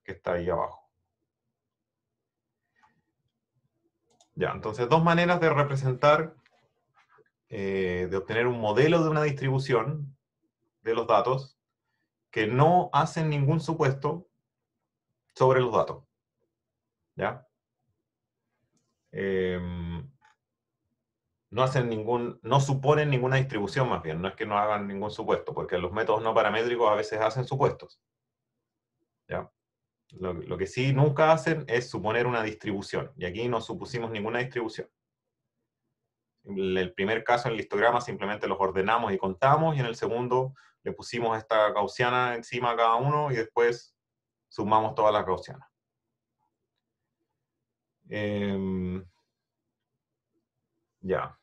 que está ahí abajo. Ya, entonces dos maneras de representar, eh, de obtener un modelo de una distribución de los datos que no hacen ningún supuesto sobre los datos. Em, no hacen ningún, no suponen ninguna distribución más bien, no es que no hagan ningún supuesto, porque los métodos no paramétricos a veces hacen supuestos. Lo, que sí nunca hacen es suponer una distribución, y aquí no supusimos ninguna distribución. En el primer caso, en el histograma, simplemente los ordenamos y contamos, y en el segundo le pusimos esta gaussiana encima a cada uno, y después sumamos todas las gaussianas. Em, ya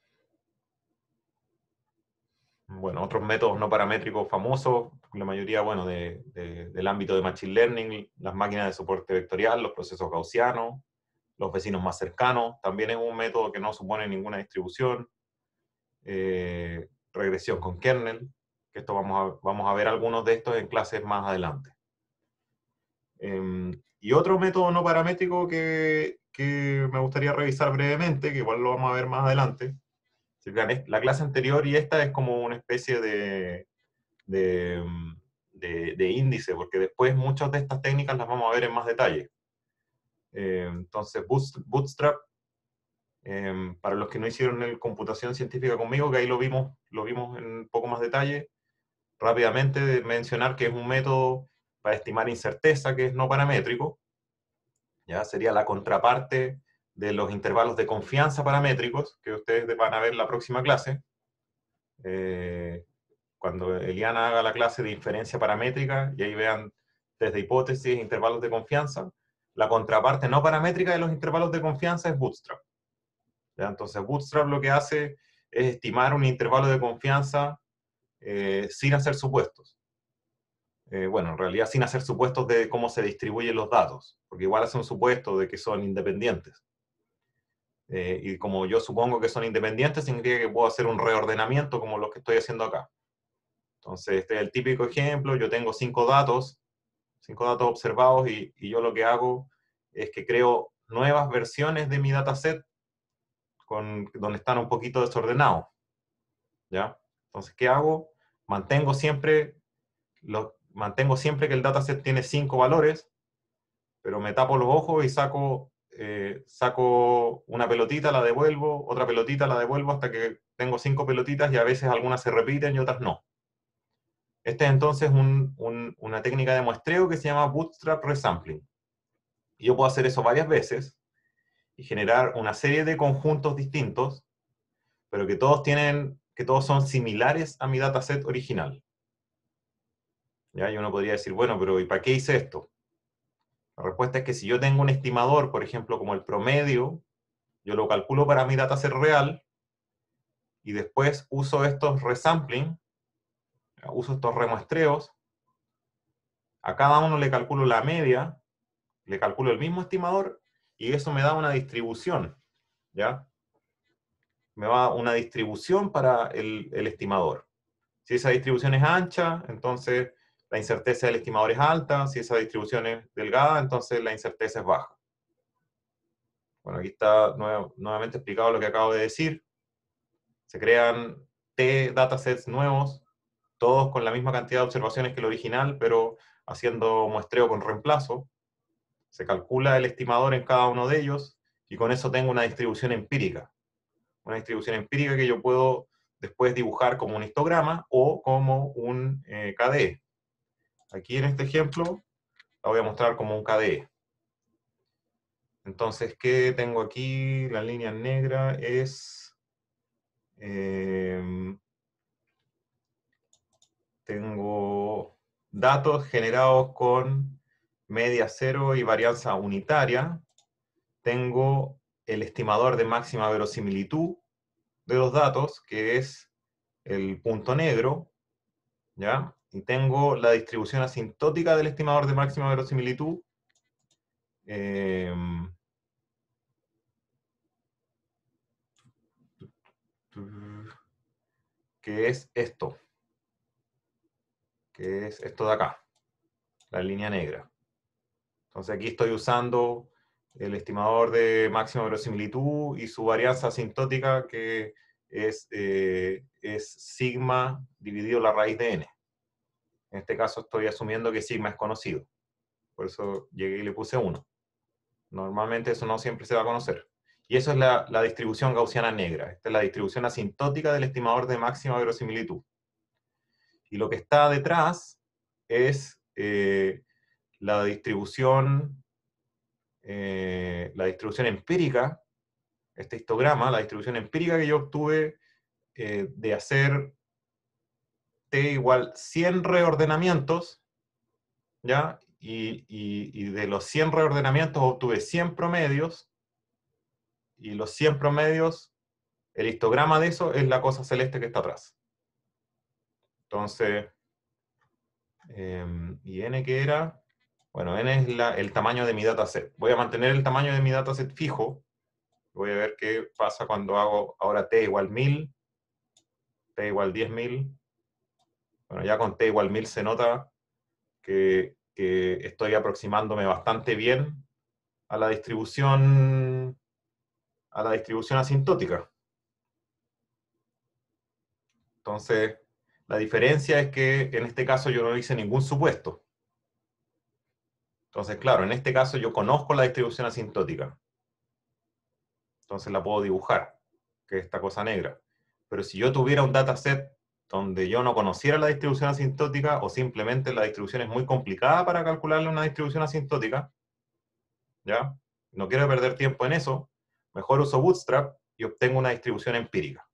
bueno, otros métodos no paramétricos famosos, la mayoría, bueno, de, del ámbito de Machine Learning, las máquinas de soporte vectorial, los procesos gaussianos, los vecinos más cercanos, también es un método que no supone ninguna distribución, eh, regresión con kernel, que esto vamos a, vamos a ver algunos de estos en clases más adelante. Em, y otro método no paramétrico que, que me gustaría revisar brevemente, que igual lo vamos a ver más adelante, la clase anterior y esta es como una especie mm, de, de, índice, porque después muchas de estas técnicas las vamos a ver en más detalle. Eh, entonces, Bootstrap, eh, para los que no hicieron el computación científica conmigo, que ahí lo vimos, lo vimos en poco más detalle, rápidamente mencionar que es un método para estimar incerteza, que es no paramétrico, ya sería la contraparte de los intervalos de confianza paramétricos, que ustedes van a ver en la próxima clase, eh, cuando Eliana haga la clase de inferencia paramétrica, y ahí vean desde hipótesis, intervalos de confianza, la contraparte no paramétrica de los intervalos de confianza es Bootstrap. Entonces, Bootstrap lo que hace es estimar un intervalo de confianza eh, sin hacer supuestos. Eh, bueno, en realidad sin hacer supuestos de cómo se distribuyen los datos, porque igual hace un supuesto de que son independientes. Eh, y como yo supongo que son independientes, significa que puedo hacer un reordenamiento como los que estoy haciendo acá. Entonces, este es el típico ejemplo, yo tengo cinco datos, cinco datos observados y, y yo lo que hago es que creo nuevas versiones de mi dataset con, donde están un poquito desordenados. ¿Ya? Entonces, ¿qué hago? Mantengo siempre, lo, mantengo siempre que el dataset tiene cinco valores, pero me tapo los ojos y saco eh, saco una pelotita, la devuelvo, otra pelotita, la devuelvo, hasta que tengo cinco pelotitas y a veces algunas se repiten y otras no. Esta es entonces una técnica de muestreo que se llama bootstrap resampling. yo puedo hacer eso varias veces y generar una serie de conjuntos distintos, pero que todos tienen, que todos son similares a mi dataset original. ¿Ya? Y uno podría decir, bueno, pero ¿y para qué hice esto? La respuesta es que si yo tengo un estimador, por ejemplo, como el promedio, yo lo calculo para mi ser real y después uso estos resampling, uso estos remuestreos, a cada uno le calculo la media, le calculo el mismo estimador y eso me da una distribución, ¿ya? Me va una distribución para el, el estimador. Si esa distribución es ancha, entonces la incerteza del estimador es alta, si esa distribución es delgada, entonces la incerteza es baja. Bueno, aquí está nuevamente explicado lo que acabo de decir. Se crean T datasets nuevos, todos con la misma cantidad de observaciones que el original, pero haciendo muestreo con reemplazo. Se calcula el estimador en cada uno de ellos y con eso tengo una distribución empírica. Una distribución empírica que yo puedo después dibujar como un histograma o como un eh, KDE. Aquí en este ejemplo la voy a mostrar como un KDE. Entonces, ¿qué tengo aquí? La línea negra es... Em, tengo datos generados con media cero y varianza unitaria. Tengo el estimador de máxima verosimilitud de los datos, que es el punto negro, ¿ya? Y tengo la distribución asintótica del estimador de máxima verosimilitud. Em, que es esto, que es esto de acá, la línea negra. Entonces aquí estoy usando el estimador de máxima verosimilitud y su varianza asintótica que es, eh, es sigma dividido la raíz de n. En este caso estoy asumiendo que sigma es conocido. Por eso llegué y le puse 1. Normalmente eso no siempre se va a conocer. Y eso es la, distribución gaussiana negra. Esta es la distribución asintótica del estimador de máxima verosimilitud. Y lo que está detrás es eh, la distribución eh, la distribución empírica, este histograma, la distribución empírica que yo obtuve eh, de hacer igual 100 reordenamientos, ¿ya? Y, de los 100 reordenamientos obtuve 100 promedios, y los 100 promedios, el histograma de eso es la cosa celeste que está atrás. Entonces, em, ¿y n qué era? Bueno, n es el tamaño de mi dataset. Voy a mantener el tamaño de mi dataset fijo. Voy a ver qué pasa cuando hago ahora t igual 1000, t igual 10.000, bueno, ya conté igual mil, se nota que, que estoy aproximándome bastante bien a la distribución a la distribución asintótica. Entonces, la diferencia es que en este caso yo no hice ningún supuesto. Entonces, claro, en este caso yo conozco la distribución asintótica. Entonces la puedo dibujar, que es esta cosa negra. Pero si yo tuviera un dataset donde yo no conociera la distribución asintótica o simplemente la distribución es muy complicada para calcularle una distribución asintótica, ¿ya? No quiero perder tiempo en eso, mejor uso Bootstrap y obtengo una distribución empírica,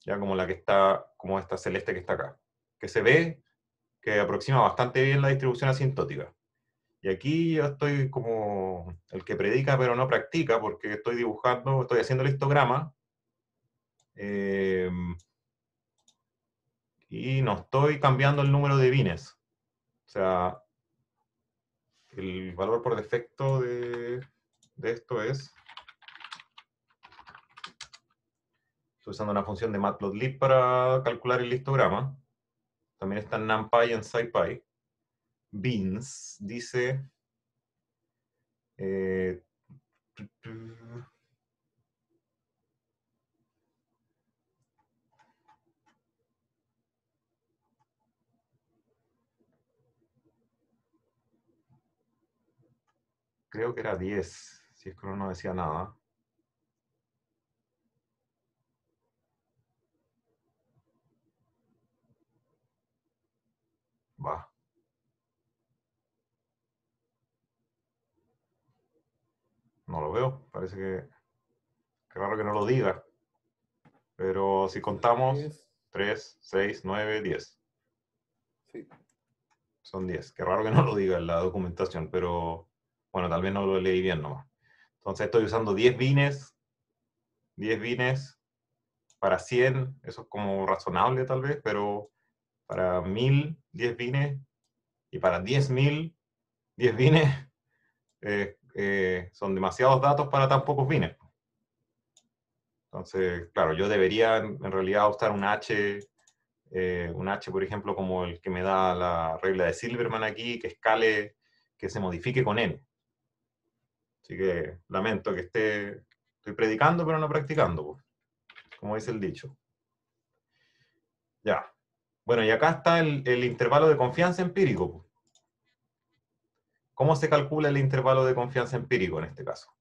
ya como la que está, como esta celeste que está acá, que se ve que aproxima bastante bien la distribución asintótica. Y aquí yo estoy como el que predica pero no practica, porque estoy dibujando, estoy haciendo el histograma, eh, y no estoy cambiando el número de bines. O sea, el valor por defecto de, esto es... Estoy usando una función de matplotlib para calcular el histograma. También está en NumPy y en SciPy. bins dice... Eh, creo que era 10, si es que uno no decía nada. Va. No lo veo, parece que, Qué raro que no lo diga. Pero si contamos, 3, 6, 9, 10. Sí. Son 10. Qué raro que no lo diga en la documentación, pero bueno, tal vez no lo leí bien nomás. Entonces estoy usando 10 bines, 10 bines para 100, eso es como razonable tal vez, pero para 1000, 10 bines, y para 10.000, 10 bines eh, eh, son demasiados datos para tan pocos bines. Entonces, claro, yo debería en realidad usar un H, eh, un H, por ejemplo, como el que me da la regla de Silverman aquí, que escale, que se modifique con n. Así que lamento que esté, estoy predicando pero no practicando, como dice el dicho. Ya. Bueno, y acá está el, intervalo de confianza empírico. ¿Cómo se calcula el intervalo de confianza empírico en este caso?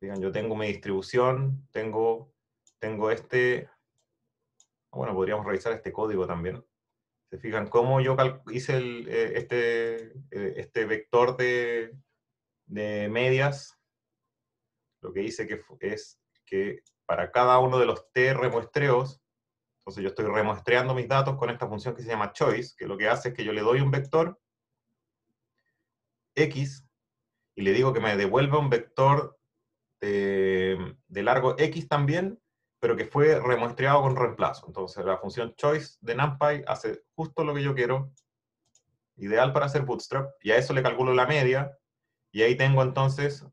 Digan, yo tengo mi distribución, tengo, tengo este... Ah, bueno, podríamos revisar este código también. ¿Se fijan cómo yo hice eh, este, eh, este vector de, de medias, lo que dice que es que para cada uno de los t remuestreos, entonces yo estoy remuestreando mis datos con esta función que se llama choice, que lo que hace es que yo le doy un vector x y le digo que me devuelva un vector de, de, largo x también, pero que fue remuestreado con reemplazo. Entonces la función choice de NumPy hace justo lo que yo quiero, ideal para hacer bootstrap, y a eso le calculo la media, y ahí tengo entonces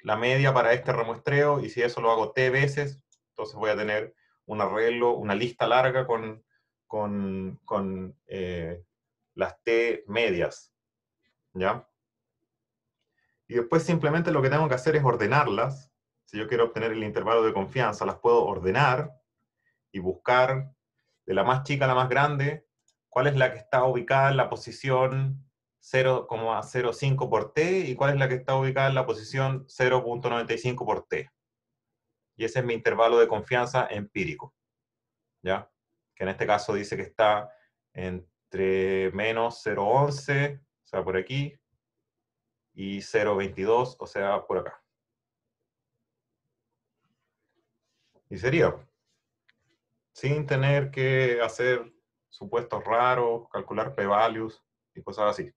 la media para este remuestreo y si eso lo hago t veces, entonces voy a tener un arreglo, una lista larga con, con, con eh, las t medias. ¿Ya? Y después simplemente lo que tengo que hacer es ordenarlas. Si yo quiero obtener el intervalo de confianza, las puedo ordenar y buscar de la más chica a la más grande, cuál es la que está ubicada en la posición 0,05 por T y cuál es la que está ubicada en la posición 0.95 por T. Y ese es mi intervalo de confianza empírico. ¿Ya? Que en este caso dice que está entre menos 0.11, o sea, por aquí, y 0.22, o sea, por acá. Y sería, sin tener que hacer supuestos raros, calcular p-values y cosas así.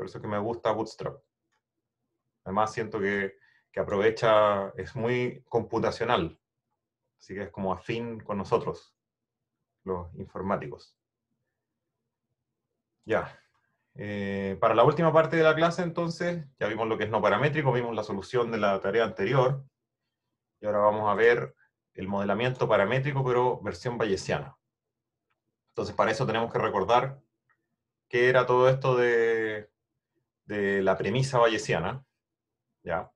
Por eso que me gusta Bootstrap. Además, siento que, que aprovecha, es muy computacional. Así que es como afín con nosotros, los informáticos. Ya. Eh, para la última parte de la clase, entonces, ya vimos lo que es no paramétrico, vimos la solución de la tarea anterior. Y ahora vamos a ver el modelamiento paramétrico, pero versión bayesiana. Entonces, para eso tenemos que recordar qué era todo esto de de la premisa bayesiana, ¿ya?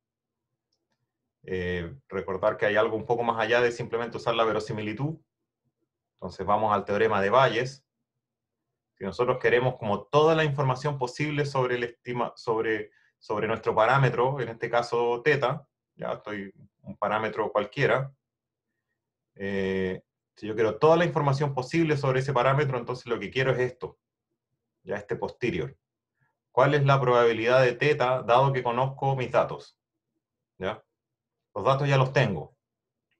Eh, recordar que hay algo un poco más allá de simplemente usar la verosimilitud. Entonces vamos al teorema de Bayes. Si nosotros queremos como toda la información posible sobre, el estima, sobre, sobre nuestro parámetro, en este caso teta, ya estoy un parámetro cualquiera, eh, si yo quiero toda la información posible sobre ese parámetro, entonces lo que quiero es esto, ya este posterior. ¿Cuál es la probabilidad de teta dado que conozco mis datos? ¿Ya? Los datos ya los tengo,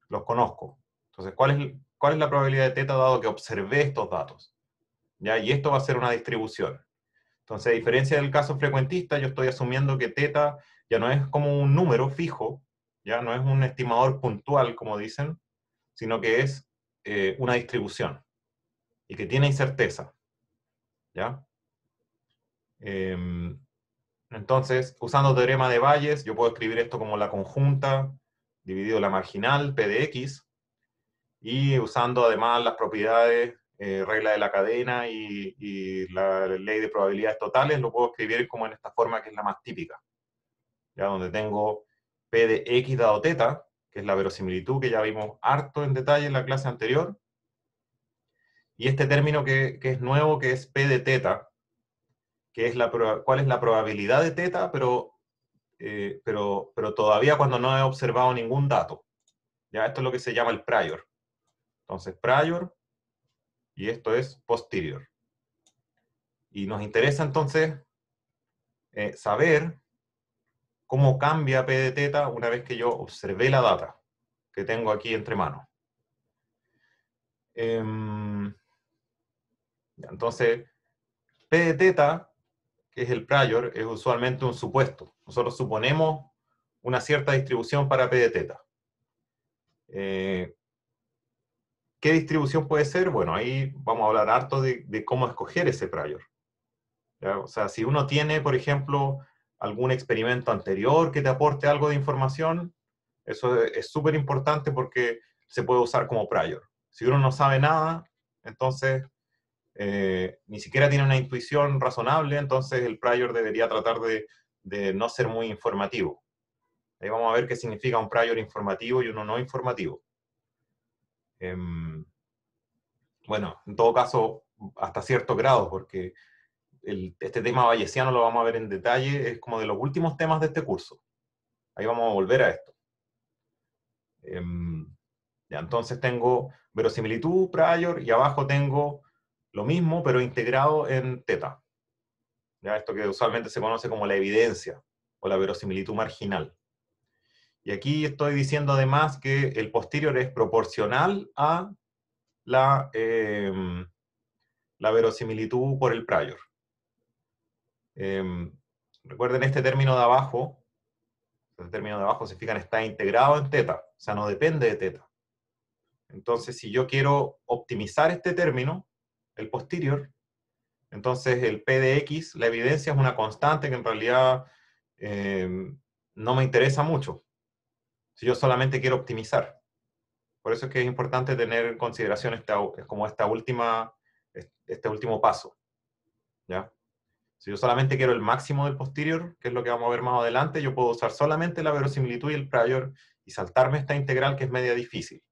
los conozco. Entonces, ¿cuál es, cuál es la probabilidad de teta dado que observé estos datos? ¿Ya? Y esto va a ser una distribución. Entonces, a diferencia del caso frecuentista, yo estoy asumiendo que teta ya no es como un número fijo, ya no es un estimador puntual, como dicen, sino que es eh, una distribución y que tiene incerteza. ¿Ya? Em, entonces, usando teorema de Bayes, yo puedo escribir esto como la conjunta dividido la marginal, P de X, y usando además las propiedades, eh, regla de la cadena y, la ley de probabilidades totales, lo puedo escribir como en esta forma que es la más típica, ya donde tengo P de X dado teta, que es la verosimilitud que ya vimos harto en detalle en la clase anterior, y este término que, que es nuevo, que es P de teta, es cuál es la probabilidad de teta, pero, eh, pero, pero todavía cuando no he observado ningún dato. Ya, esto es lo que se llama el prior. Entonces, prior, y esto es posterior. Y nos interesa entonces eh, saber cómo cambia P de teta una vez que yo observé la data que tengo aquí entre manos. Em, entonces, P de teta que es el prior, es usualmente un supuesto. Nosotros suponemos una cierta distribución para P de teta. Eh, ¿Qué distribución puede ser? Bueno, ahí vamos a hablar harto de, cómo escoger ese prior. O sea, si uno tiene, por ejemplo, algún experimento anterior que te aporte algo de información, eso es súper importante porque se puede usar como prior. Si uno no sabe nada, entonces eh, ni siquiera tiene una intuición razonable, entonces el prior debería tratar de, no ser muy informativo. Ahí vamos a ver qué significa un prior informativo y uno no informativo. Em, bueno, en todo caso, hasta cierto grado, porque este tema bayesiano lo vamos a ver en detalle, es como de los últimos temas de este curso. Ahí vamos a volver a esto. Em, entonces tengo verosimilitud, prior, y abajo tengo lo mismo, pero integrado en teta. Esto que usualmente se conoce como la evidencia o la verosimilitud marginal. Y aquí estoy diciendo además que el posterior es proporcional a la, em, la verosimilitud por el prior. Em, recuerden este término de abajo, este término de abajo, se fijan, está integrado en teta, o sea, no depende de teta. Entonces, si yo quiero optimizar este término, el posterior. Entonces el P de X, la evidencia es una constante que en realidad eh, no me interesa mucho. Si yo solamente quiero optimizar. Por eso es que es importante tener en consideración esta, como esta última, este último paso. ¿Ya? Si yo solamente quiero el máximo del posterior, que es lo que vamos a ver más adelante, yo puedo usar solamente la verosimilitud y el prior y saltarme esta integral que es media difícil.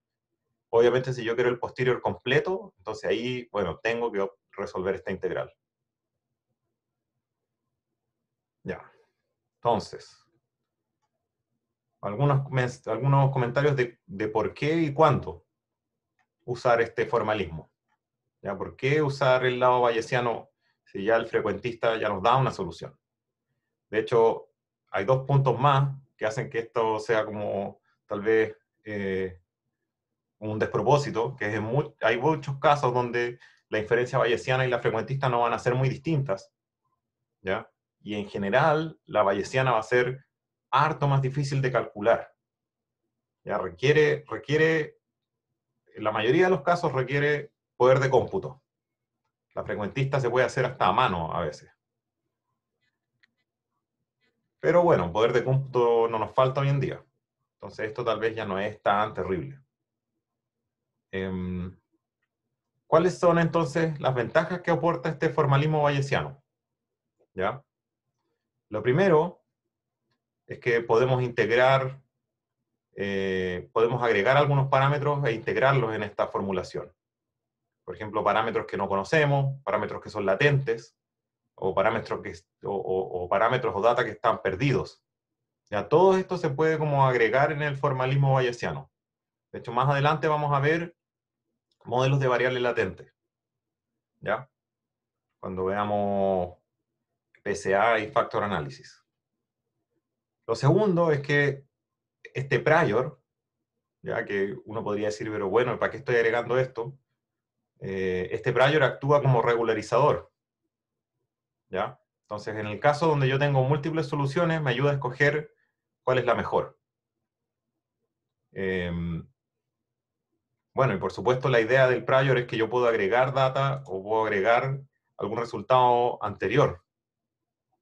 Obviamente, si yo quiero el posterior completo, entonces ahí, bueno, tengo que resolver esta integral. Ya. Entonces, algunos, algunos comentarios de, por qué y cuánto usar este formalismo. ¿Ya? ¿Por qué usar el lado bayesiano si ya el frecuentista ya nos da una solución? De hecho, hay dos puntos más que hacen que esto sea como tal vez eh, un despropósito, que hay muchos casos donde la inferencia bayesiana y la frecuentista no van a ser muy distintas, Y en general, la bayesiana va a ser harto más difícil de calcular, ¿ya? Requiere, requiere, la mayoría de los casos requiere poder de cómputo. La frecuentista se puede hacer hasta a mano a veces. Pero bueno, poder de cómputo no nos falta hoy en día. Entonces esto tal vez ya no es tan terrible. Em, ¿Cuáles son entonces las ventajas que aporta este formalismo bayesiano? ¿Ya? Lo primero es que podemos integrar, eh, podemos agregar algunos parámetros e integrarlos en esta formulación. Por ejemplo, parámetros que no conocemos, parámetros que son latentes, o parámetros, que, o, parámetros o data que están perdidos. Ya todo esto se puede como agregar en el formalismo bayesiano. De hecho, más adelante vamos a ver modelos de variables latentes. ¿Ya? Cuando veamos PCA y factor análisis. Lo segundo es que este prior, ya que uno podría decir, pero bueno, ¿para qué estoy agregando esto? Eh, este prior actúa como regularizador. ¿Ya? Entonces, en el caso donde yo tengo múltiples soluciones, me ayuda a escoger cuál es la mejor. Em, bueno, y por supuesto la idea del prior es que yo puedo agregar data o puedo agregar algún resultado anterior.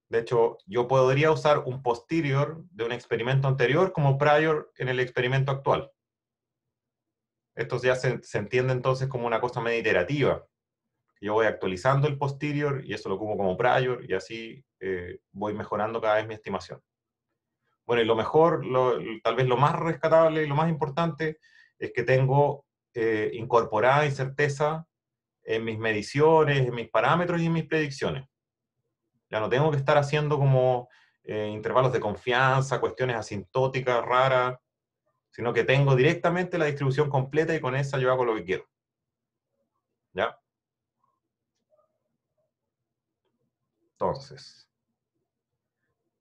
De hecho, yo podría usar un posterior de un experimento anterior como prior en el experimento actual. Esto ya se, entiende entonces como una cosa mediterativa iterativa. Yo voy actualizando el posterior y eso lo como prior y así eh, voy mejorando cada vez mi estimación. Bueno, y lo mejor, tal vez lo más rescatable y lo más importante es que tengo eh, incorporada incerteza en mis mediciones, en mis parámetros y en mis predicciones. Ya no tengo que estar haciendo como eh, intervalos de confianza, cuestiones asintóticas, raras, sino que tengo directamente la distribución completa y con esa yo hago lo que quiero. ¿Ya? Entonces,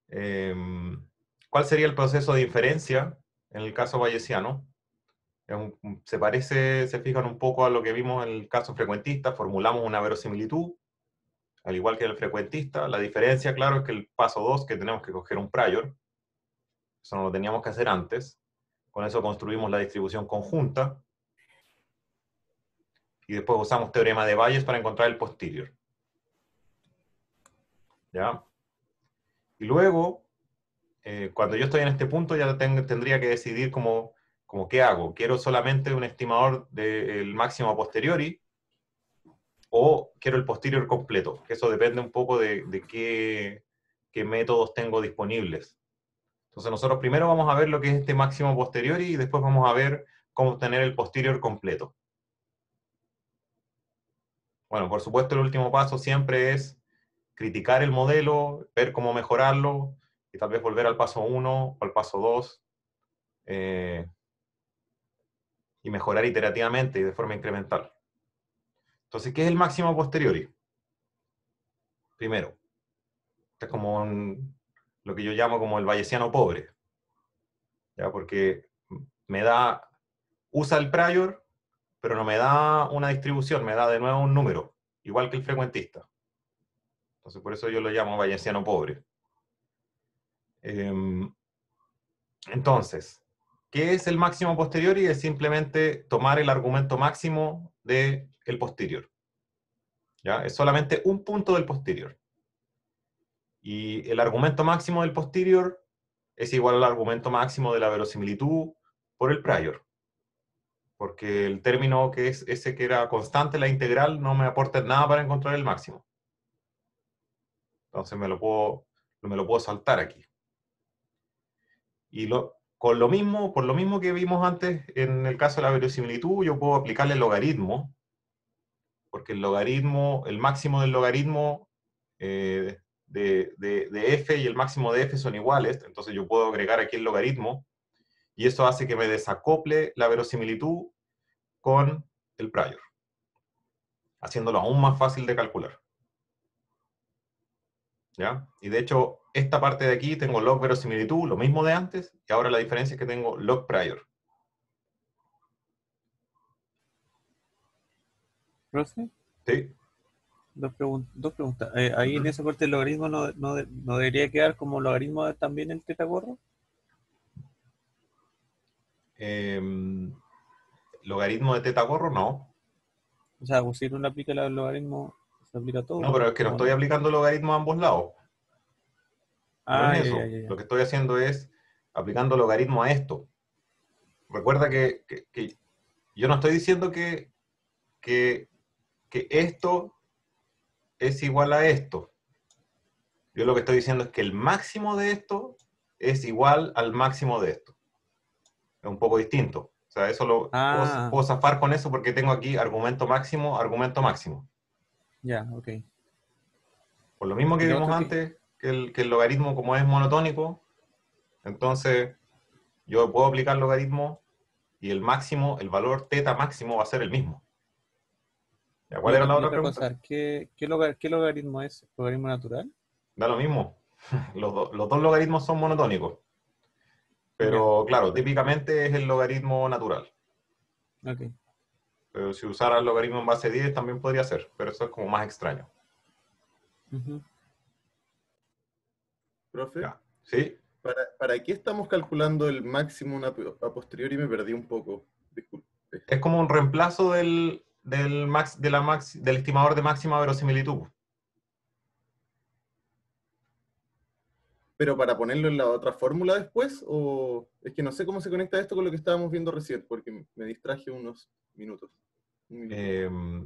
em, ¿cuál sería el proceso de inferencia en el caso bayesiano? se parece, se fijan un poco a lo que vimos en el caso frecuentista, formulamos una verosimilitud, al igual que el frecuentista. La diferencia, claro, es que el paso 2, que tenemos que coger un prior, eso no lo teníamos que hacer antes, con eso construimos la distribución conjunta, y después usamos teorema de Bayes para encontrar el posterior. ¿Ya? Y luego, eh, cuando yo estoy en este punto, ya tendría que decidir cómo como qué hago, quiero solamente un estimador del máximo a posteriori o quiero el posterior completo, que eso depende un poco de, qué, métodos tengo disponibles. Entonces nosotros primero vamos a ver lo que es este máximo a posteriori y después vamos a ver cómo obtener el posterior completo. Bueno, por supuesto el último paso siempre es criticar el modelo, ver cómo mejorarlo y tal vez volver al paso 1 o al paso 2 y mejorar iterativamente y de forma incremental. Entonces, ¿qué es el máximo posteriori? Primero, es como lo que yo llamo como el valenciano pobre, ¿ya? porque me da, usa el prior, pero no me da una distribución, me da de nuevo un número, igual que el frecuentista. Entonces, por eso yo lo llamo valenciano pobre. Em, entonces, ¿Qué es el máximo posterior y es simplemente tomar el argumento máximo del el posterior. ¿Ya? Es solamente un punto del posterior. Y el argumento máximo del posterior es igual al argumento máximo de la verosimilitud por el prior. Porque el término que es ese que era constante, la integral, no me aporta nada para encontrar el máximo. Entonces me lo puedo, me lo puedo saltar aquí. Y lo, con lo mismo, por lo mismo que vimos antes en el caso de la verosimilitud, yo puedo aplicarle el logaritmo, porque el logaritmo, el máximo del logaritmo eh, de, de, f y el máximo de f son iguales, entonces yo puedo agregar aquí el logaritmo, y eso hace que me desacople la verosimilitud con el prior, haciéndolo aún más fácil de calcular. ¿Ya? Y de hecho, esta parte de aquí tengo log verosimilitud, lo mismo de antes, y ahora la diferencia es que tengo log prior. ¿Profe? Sí. Dos, preguntas. Eh, ahí en esa parte el logaritmo no, debería quedar como logaritmo también el teta Eh, em, logaritmo de teta gorro no. O sea, si uno aplica el logaritmo, se aplica todo. No, pero es que no estoy aplicando logaritmo a ambos lados. Ah, lo que estoy haciendo es aplicando logaritmo a esto. Recuerda que, yo no estoy diciendo que, esto es igual a esto. Yo lo que estoy diciendo es que el máximo de esto es igual al máximo de esto. Es un poco distinto. O sea, eso lo puedo, ah. zafar con eso porque tengo aquí argumento máximo, argumento máximo. Ya, ok. Por lo mismo que vimos antes, que el, que el logaritmo como es monotónico, entonces yo puedo aplicar logaritmo y el máximo, el valor teta máximo va a ser el mismo. cuál era la otra pregunta? ¿qué, qué, ¿qué, logaritmo es? ¿Logaritmo natural? Da lo mismo. Los, los dos logaritmos son monotónicos. Pero claro, típicamente es el logaritmo natural. Ok. Pero si usara el logaritmo en base 10 también podría ser, pero eso es como más extraño. Uh profe. ¿Para, ¿Para, qué estamos calculando el máximo a posteriori? Me perdí un poco. Disculpe. Es como un reemplazo del, max, de la max, del estimador de máxima verosimilitud. pero para ponerlo en la otra fórmula después, o es que no sé cómo se conecta esto con lo que estábamos viendo recién, porque me distraje unos minutos. Em,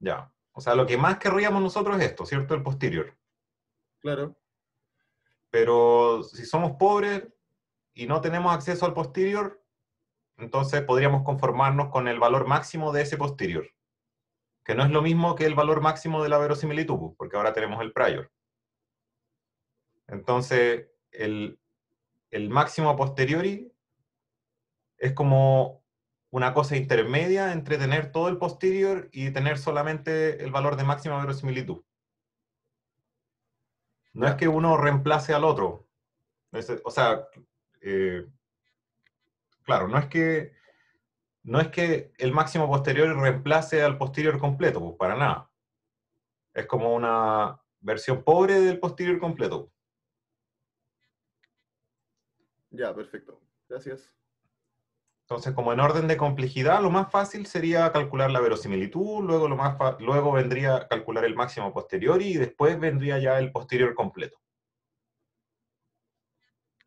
ya, o sea, lo que más querríamos nosotros es esto, ¿cierto? El posterior. Claro. Pero si somos pobres y no tenemos acceso al posterior, entonces podríamos conformarnos con el valor máximo de ese posterior, que no es lo mismo que el valor máximo de la verosimilitud, pues, porque ahora tenemos el prior. Entonces, el, máximo a posteriori es como una cosa intermedia entre tener todo el posterior y tener solamente el valor de máxima verosimilitud no es que uno reemplace al otro. o sea, eh, claro, no es que no es que el máximo posterior reemplace al posterior completo, pues para nada. Es como una versión pobre del posterior completo. Ya, perfecto. Gracias. Entonces, como en orden de complejidad, lo más fácil sería calcular la verosimilitud, luego, lo más luego vendría calcular el máximo posterior y después vendría ya el posterior completo.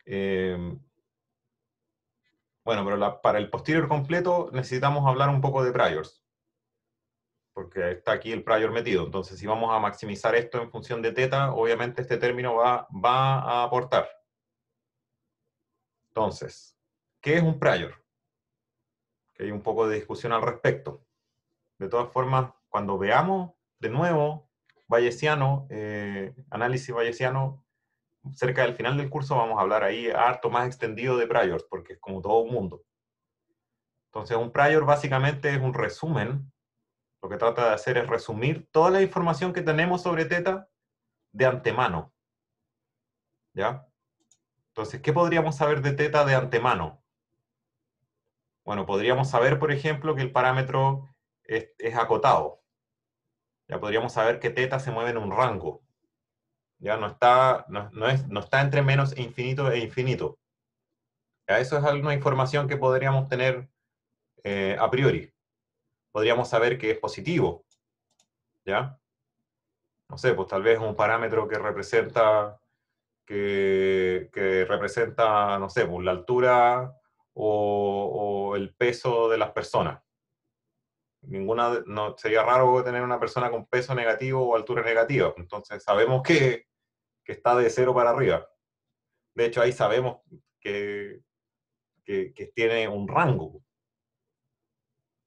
Em, bueno, pero para el posterior completo necesitamos hablar un poco de priors, porque está aquí el prior metido. Entonces, si vamos a maximizar esto en función de teta, obviamente este término va, va a aportar. Entonces, ¿qué es un prior? que hay un poco de discusión al respecto. De todas formas, cuando veamos de nuevo Bayesiano, eh, análisis Bayesiano, cerca del final del curso vamos a hablar ahí harto más extendido de priors, porque es como todo un mundo. Entonces, un prior básicamente es un resumen. Lo que trata de hacer es resumir toda la información que tenemos sobre teta de antemano. ¿Ya? Entonces, ¿qué podríamos saber de teta de antemano? Bueno, podríamos saber, por ejemplo, que el parámetro es, acotado. Ya podríamos saber que teta se mueve en un rango. Ya no está, no, está entre menos e infinito e infinito. Ya eso es alguna información que podríamos tener eh, a priori. Podríamos saber que es positivo. ¿Ya? No sé, pues tal vez un parámetro que representa, que, que representa, no sé, pues la altura o, el peso de las personas. Ninguna, no, sería raro tener una persona con peso negativo o altura negativa. Entonces sabemos que, está de cero para arriba. De hecho, ahí sabemos que, que, tiene un rango.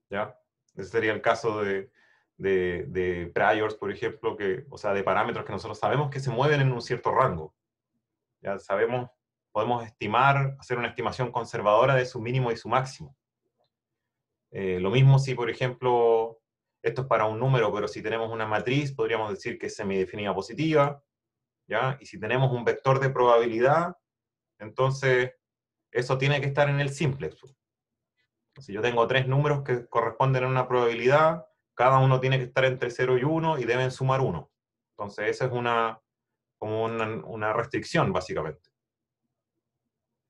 ¿Ya? Ese sería el caso de, de, priors, por ejemplo, que, o sea, de parámetros que nosotros sabemos que se mueven en un cierto rango. Ya sabemos podemos estimar, hacer una estimación conservadora de su mínimo y su máximo. Eh, lo mismo si, por ejemplo, esto es para un número, pero si tenemos una matriz, podríamos decir que es semidefinida positiva, ¿ya? Y si tenemos un vector de probabilidad, entonces eso tiene que estar en el simplex. Si yo tengo tres números que corresponden a una probabilidad, cada uno tiene que estar entre 0 y 1 y deben sumar 1. Entonces esa es una, como una, una restricción, básicamente.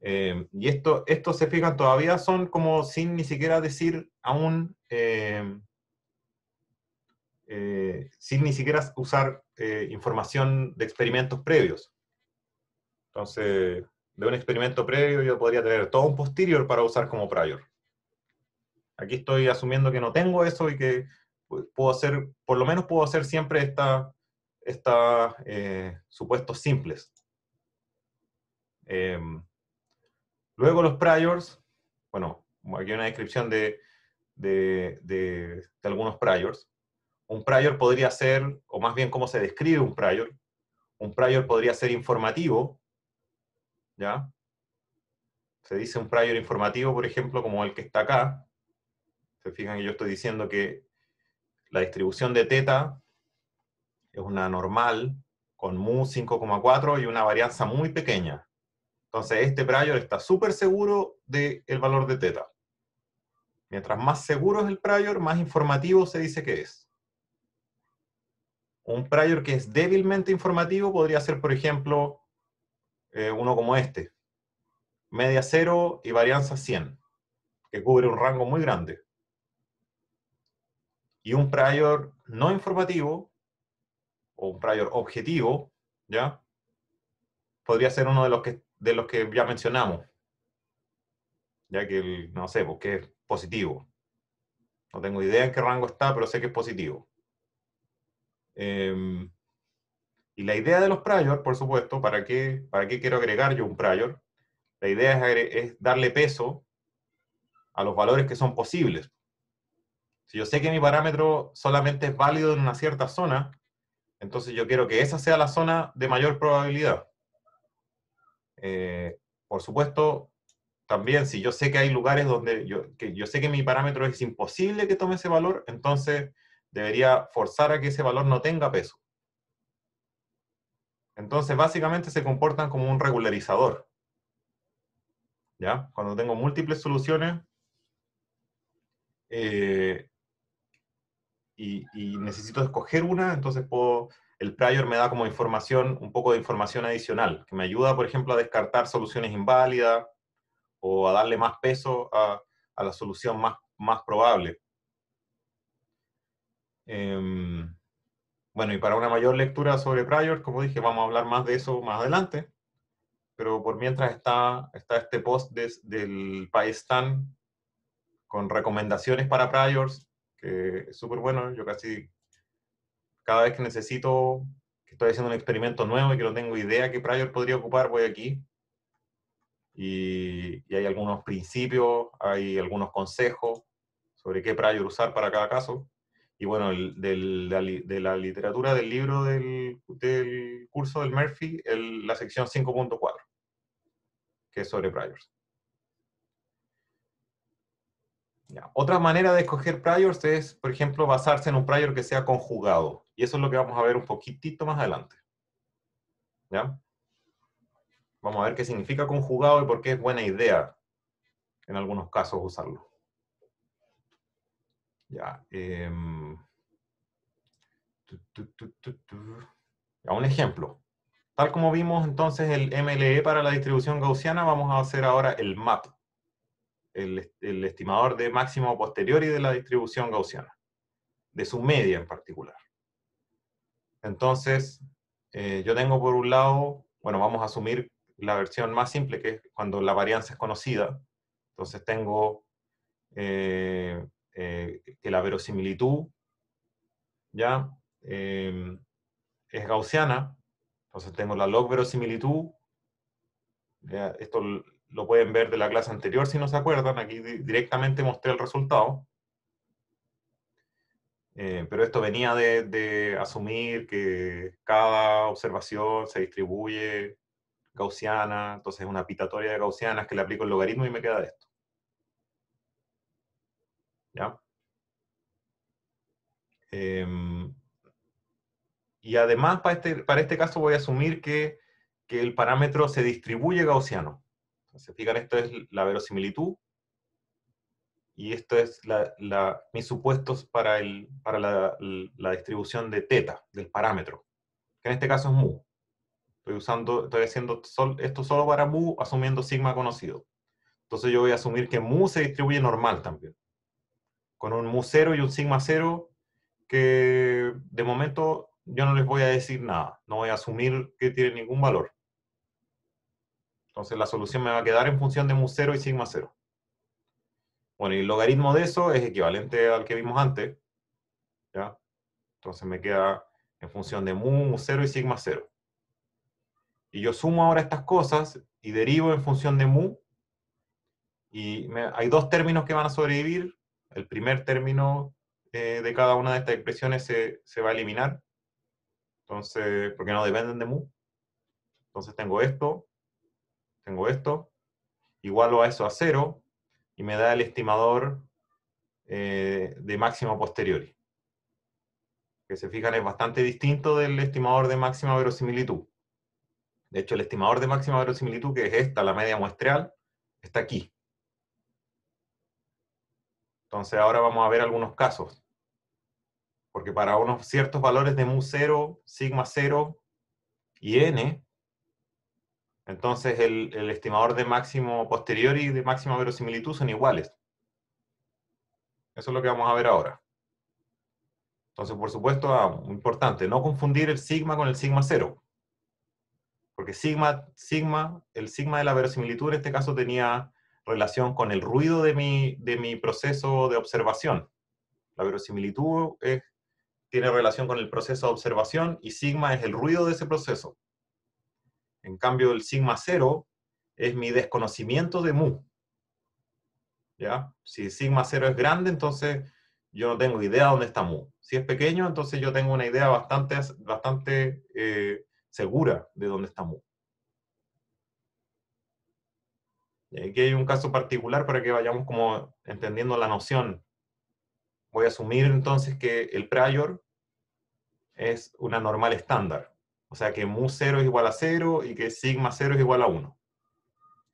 Eh, y esto, estos se fijan todavía son como sin ni siquiera decir aún, eh, eh, sin ni siquiera usar información de experimentos previos. Entonces, de un experimento previo yo podría tener todo un posterior para usar como prior. Aquí estoy asumiendo que no tengo eso y que puedo hacer, por lo menos puedo hacer siempre estos esta, supuestos simples. Luego los priors, bueno, aquí hay una descripción de, de, de, algunos priors. Un prior podría ser, o más bien cómo se describe un prior. Un prior podría ser informativo, ¿ya? Se dice un prior informativo, por ejemplo, como el que está acá. Se fijan que yo estoy diciendo que la distribución de teta es una normal con mu 5,4 y una varianza muy pequeña. Entonces, este prior está súper seguro del valor de teta. Mientras más seguro es el prior, más informativo se dice que es. Un prior que es débilmente informativo podría ser, por ejemplo, eh, uno como este. Media cero y varianza 100, que cubre un rango muy grande. Y un prior no informativo, o un prior objetivo, ¿ya? Podría ser uno de los que de los que ya mencionamos, ya que no sé, porque pues, es positivo. No tengo idea en qué rango está, pero sé que es positivo. Em, y la idea de los prior, por supuesto, ¿para qué, para qué quiero agregar yo un prior? La idea es darle peso a los valores que son posibles. Si yo sé que mi parámetro solamente es válido en una cierta zona, entonces yo quiero que esa sea la zona de mayor probabilidad. Eh, por supuesto, también si yo sé que hay lugares donde yo, sé que mi parámetro es imposible que tome ese valor, entonces debería forzar a que ese valor no tenga peso. Entonces, básicamente se comportan como un regularizador. ¿Ya? Cuando tengo múltiples soluciones eh, y necesito escoger una, entonces puedo el prior me da como información, un poco de información adicional, que me ayuda, por ejemplo, a descartar soluciones inválidas o a darle más peso a, la solución más, más probable. Em, bueno, y para una mayor lectura sobre prior, como dije, vamos a hablar más de eso más adelante, pero por mientras está, está este post del Paestan con recomendaciones para priors, que es súper bueno, yo casi cada vez que necesito, que estoy haciendo un experimento nuevo y que no tengo idea qué prior podría ocupar, voy aquí. Y, hay algunos principios, hay algunos consejos sobre qué prior usar para cada caso. Y bueno, del, de la literatura del libro del, del curso del Murphy, la sección 5.4, que es sobre priors. Ya. Otra manera de escoger priors es, por ejemplo, basarse en un prior que sea conjugado. Y eso es lo que vamos a ver un poquitito más adelante. ¿Ya? Vamos a ver qué significa conjugado y por qué es buena idea en algunos casos usarlo. Ya. Em, un ejemplo. Tal como vimos entonces el MLE para la distribución gaussiana, vamos a hacer ahora el MAP, el, el estimador de máximo posterior y de la distribución gaussiana, de su media en particular. Entonces, eh, yo tengo por un lado, bueno, vamos a asumir la versión más simple, que es cuando la varianza es conocida. Entonces tengo eh, eh, que la verosimilitud, ¿ya? es gaussiana, entonces tengo la log verosimilitud, esto lo pueden ver de la clase anterior si no se acuerdan, aquí directamente mostré el resultado, eh, pero esto venía de, asumir que cada observación se distribuye gaussiana, entonces es una pitatoria de gaussianas que le aplico el logaritmo y me queda esto. ¿Ya? Em, y además, para este, para este caso voy a asumir que, que el parámetro se distribuye gaussiano. Se fijan, esto es la verosimilitud, y esto es la, mis supuestos para, el, para la, distribución de teta, del parámetro, que en este caso es mu. Estoy, usando, estoy haciendo esto solo para mu, asumiendo sigma conocido. Entonces yo voy a asumir que mu se distribuye normal también, con un mu cero y un sigma cero, que de momento yo no les voy a decir nada, no voy a asumir que tiene ningún valor. Entonces la solución me va a quedar en función de mu cero y sigma 0. Bueno, el logaritmo de eso es equivalente al que vimos antes. ¿ya? Entonces me queda en función de mu, mu 0 y sigma 0. Y yo sumo ahora estas cosas y derivo en función de mu. Y hay dos términos que van a sobrevivir. El primer término eh, de cada una de estas expresiones se, se va a eliminar. Entonces, porque no dependen de mu. Entonces tengo esto, tengo esto, igualo a eso a 0, y me da el estimador eh, de máximo posteriori. Que se fijan es bastante distinto del estimador de máxima verosimilitud. De hecho, el estimador de máxima verosimilitud, que es esta, la media muestral, está aquí. Entonces ahora vamos a ver algunos casos. Porque para unos ciertos valores de mu0, sigma 0 y n, entonces el, estimador de máximo posterior y de máxima verosimilitud son iguales. Eso es lo que vamos a ver ahora. Entonces, por supuesto, ah, importante, no confundir el sigma con el sigma cero. Porque sigma, sigma, el sigma de la verosimilitud en este caso tenía relación con el ruido de mi, de mi proceso de observación. La verosimilitud tiene relación con el proceso de observación y sigma es el ruido de ese proceso. En cambio, el sigma 0 es mi desconocimiento de mu. ¿Ya? Si sigma 0 es grande, entonces yo no tengo idea de dónde está mu. Si es pequeño, entonces yo tengo una idea bastante, bastante eh, segura de dónde está mu. aquí hay un caso particular para que vayamos como entendiendo la noción. Voy a asumir entonces que el prior es una normal estándar. O sea que mu 0 es igual a 0 y que sigma 0 es igual a 1.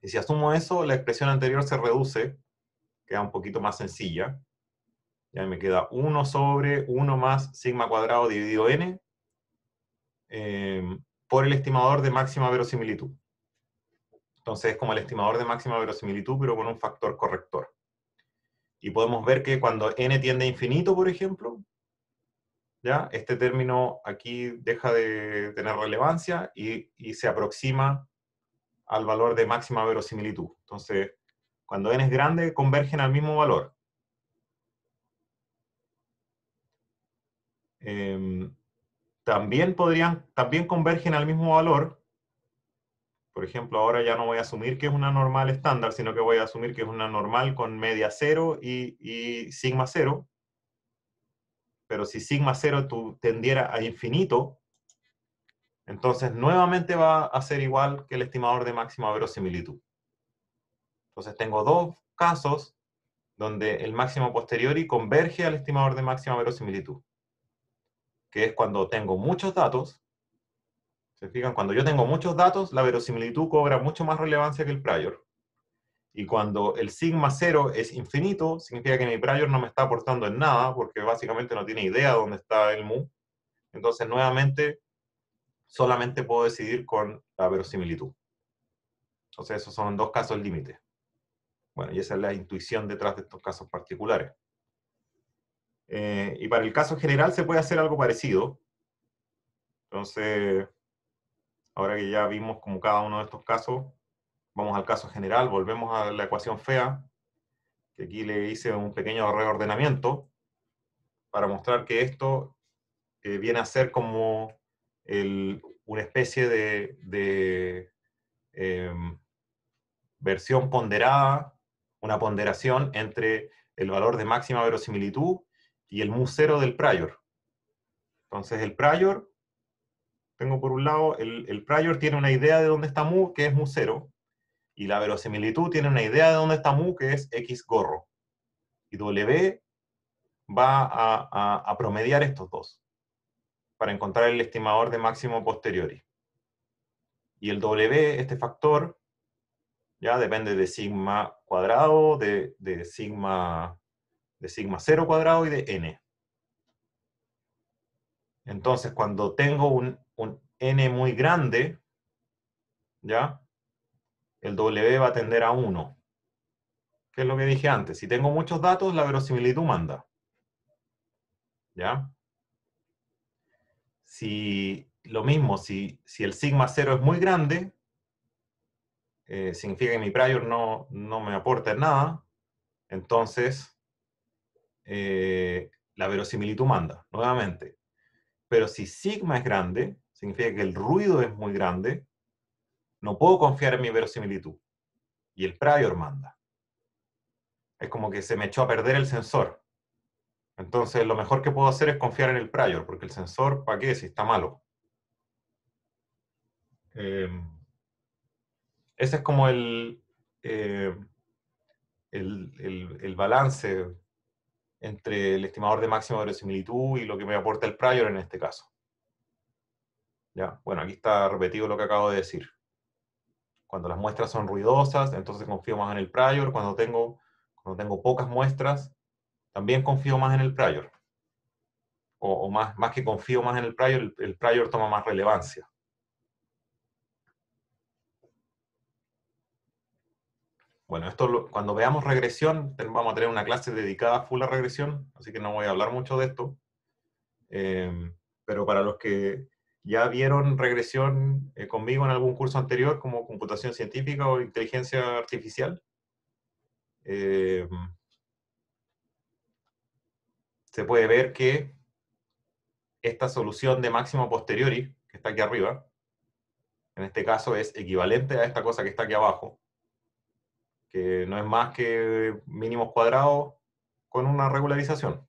Y si asumo eso, la expresión anterior se reduce, queda un poquito más sencilla. Ya me queda 1 sobre 1 más sigma cuadrado dividido n em, por el estimador de máxima verosimilitud. Entonces es como el estimador de máxima verosimilitud, pero con un factor corrector. Y podemos ver que cuando n tiende a infinito, por ejemplo, ¿ya? Este término aquí deja de tener relevancia y, se aproxima al valor de máxima verosimilitud. Entonces, cuando n es grande, convergen al mismo valor. Em, también podrían, también convergen al mismo valor. Por ejemplo, ahora ya no voy a asumir que es una normal estándar, sino que voy a asumir que es una normal con media cero y, y sigma cero. Pero si sigma 0 tendiera a infinito, entonces nuevamente va a ser igual que el estimador de máxima verosimilitud. Entonces tengo dos casos donde el máximo posteriori converge al estimador de máxima verosimilitud, que es cuando tengo muchos datos. ¿Se fijan? Cuando yo tengo muchos datos, la verosimilitud cobra mucho más relevancia que el prior. Y cuando el sigma cero es infinito, significa que mi prior no me está aportando en nada, porque básicamente no tiene idea de dónde está el mu. Entonces, nuevamente, solamente puedo decidir con la verosimilitud. Entonces, esos son dos casos límites. Bueno, y esa es la intuición detrás de estos casos particulares. Eh, y para el caso general se puede hacer algo parecido. Entonces, ahora que ya vimos como cada uno de estos casos, vamos al caso general, volvemos a la ecuación fea, que aquí le hice un pequeño reordenamiento para mostrar que esto eh, viene a ser como una especie de, em, versión ponderada, una ponderación entre el valor de máxima verosimilitud y el mu cero del prior. Entonces el prior, tengo por un lado, el, el prior tiene una idea de dónde está mu, que es mu cero, y la verosimilitud tiene una idea de dónde está mu, que es X gorro. Y W va a, promediar estos dos para encontrar el estimador de máximo posteriori. Y el W, este factor, ya depende de sigma cuadrado, de, sigma de sigma 0 cuadrado y de n. Entonces, cuando tengo un, un n muy grande, ¿ya? el W va a tender a 1. ¿Qué es lo que dije antes. Si tengo muchos datos, la verosimilitud manda. ¿Ya? Si, lo mismo, si, el sigma 0 es muy grande, eh, significa que mi prior no, no me aporta nada, entonces eh, la verosimilitud manda, nuevamente. Pero si sigma es grande, significa que el ruido es muy grande, no puedo confiar en mi verosimilitud. Y el prior manda. Es como que se me echó a perder el sensor. Entonces, lo mejor que puedo hacer es confiar en el prior, porque el sensor, ¿para qué? Si está malo. Em, ese es como eh, el, el, balance entre el estimador de máxima verosimilitud y lo que me aporta el prior en este caso. Ya, bueno, aquí está repetido lo que acabo de decir cuando las muestras son ruidosas, entonces confío más en el prior. Cuando tengo, cuando tengo pocas muestras, también confío más en el prior. O, más, más que confío más en el prior, el, prior toma más relevancia. Bueno, esto cuando veamos regresión, vamos a tener una clase dedicada full a regresión, así que no voy a hablar mucho de esto. Eh, pero para los que ya vieron regresión eh, conmigo en algún curso anterior, como computación científica o inteligencia artificial. Eh, se puede ver que esta solución de máximo posteriori, que está aquí arriba, en este caso es equivalente a esta cosa que está aquí abajo, que no es más que mínimos cuadrados con una regularización.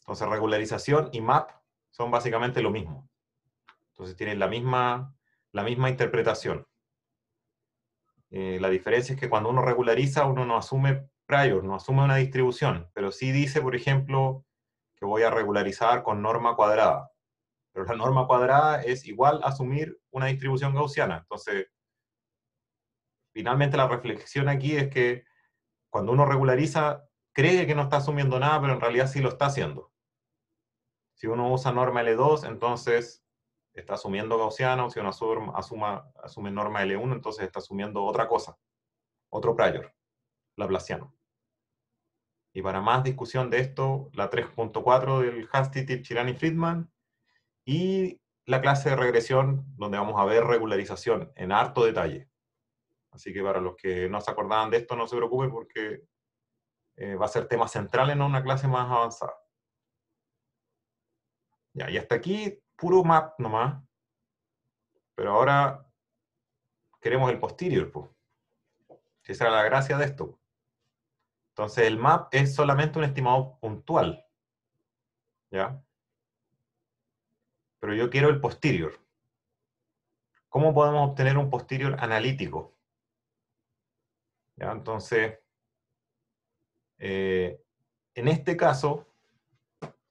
Entonces regularización y map son básicamente lo mismo. Entonces tienen la misma, la misma interpretación. Eh, la diferencia es que cuando uno regulariza, uno no asume prior, no asume una distribución, pero sí dice, por ejemplo, que voy a regularizar con norma cuadrada. Pero la norma cuadrada es igual a asumir una distribución gaussiana. Entonces, finalmente la reflexión aquí es que cuando uno regulariza, cree que no está asumiendo nada, pero en realidad sí lo está haciendo. Si uno usa norma L2, entonces está asumiendo gaussiano, si uno asume, asume norma L1, entonces está asumiendo otra cosa, otro prior, laplaciano. Y para más discusión de esto, la 3.4 del Hastitip, Chirani, Friedman y la clase de regresión, donde vamos a ver regularización en harto detalle. Así que para los que no se acordaban de esto, no se preocupe porque eh, va a ser tema central en una clase más avanzada. Ya, y hasta aquí puro map nomás, pero ahora queremos el posterior, pues. Esa era la gracia de esto. Entonces el map es solamente un estimado puntual. Pero yo quiero el posterior. ¿Cómo podemos obtener un posterior analítico? ¿Ya? Entonces, eh, en este caso,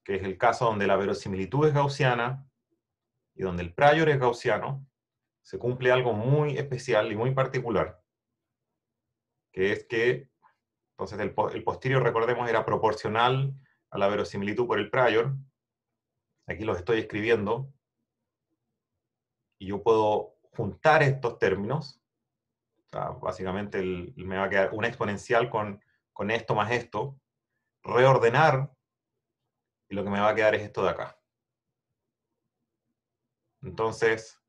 que es el caso donde la verosimilitud es gaussiana, y donde el prior es gaussiano, se cumple algo muy especial y muy particular, que es que, entonces el, posterior, recordemos, era proporcional a la verosimilitud por el prior, aquí los estoy escribiendo, y yo puedo juntar estos términos, básicamente me va a quedar una exponencial con, con esto más esto, reordenar, y lo que me va a quedar es esto de acá. Entonces,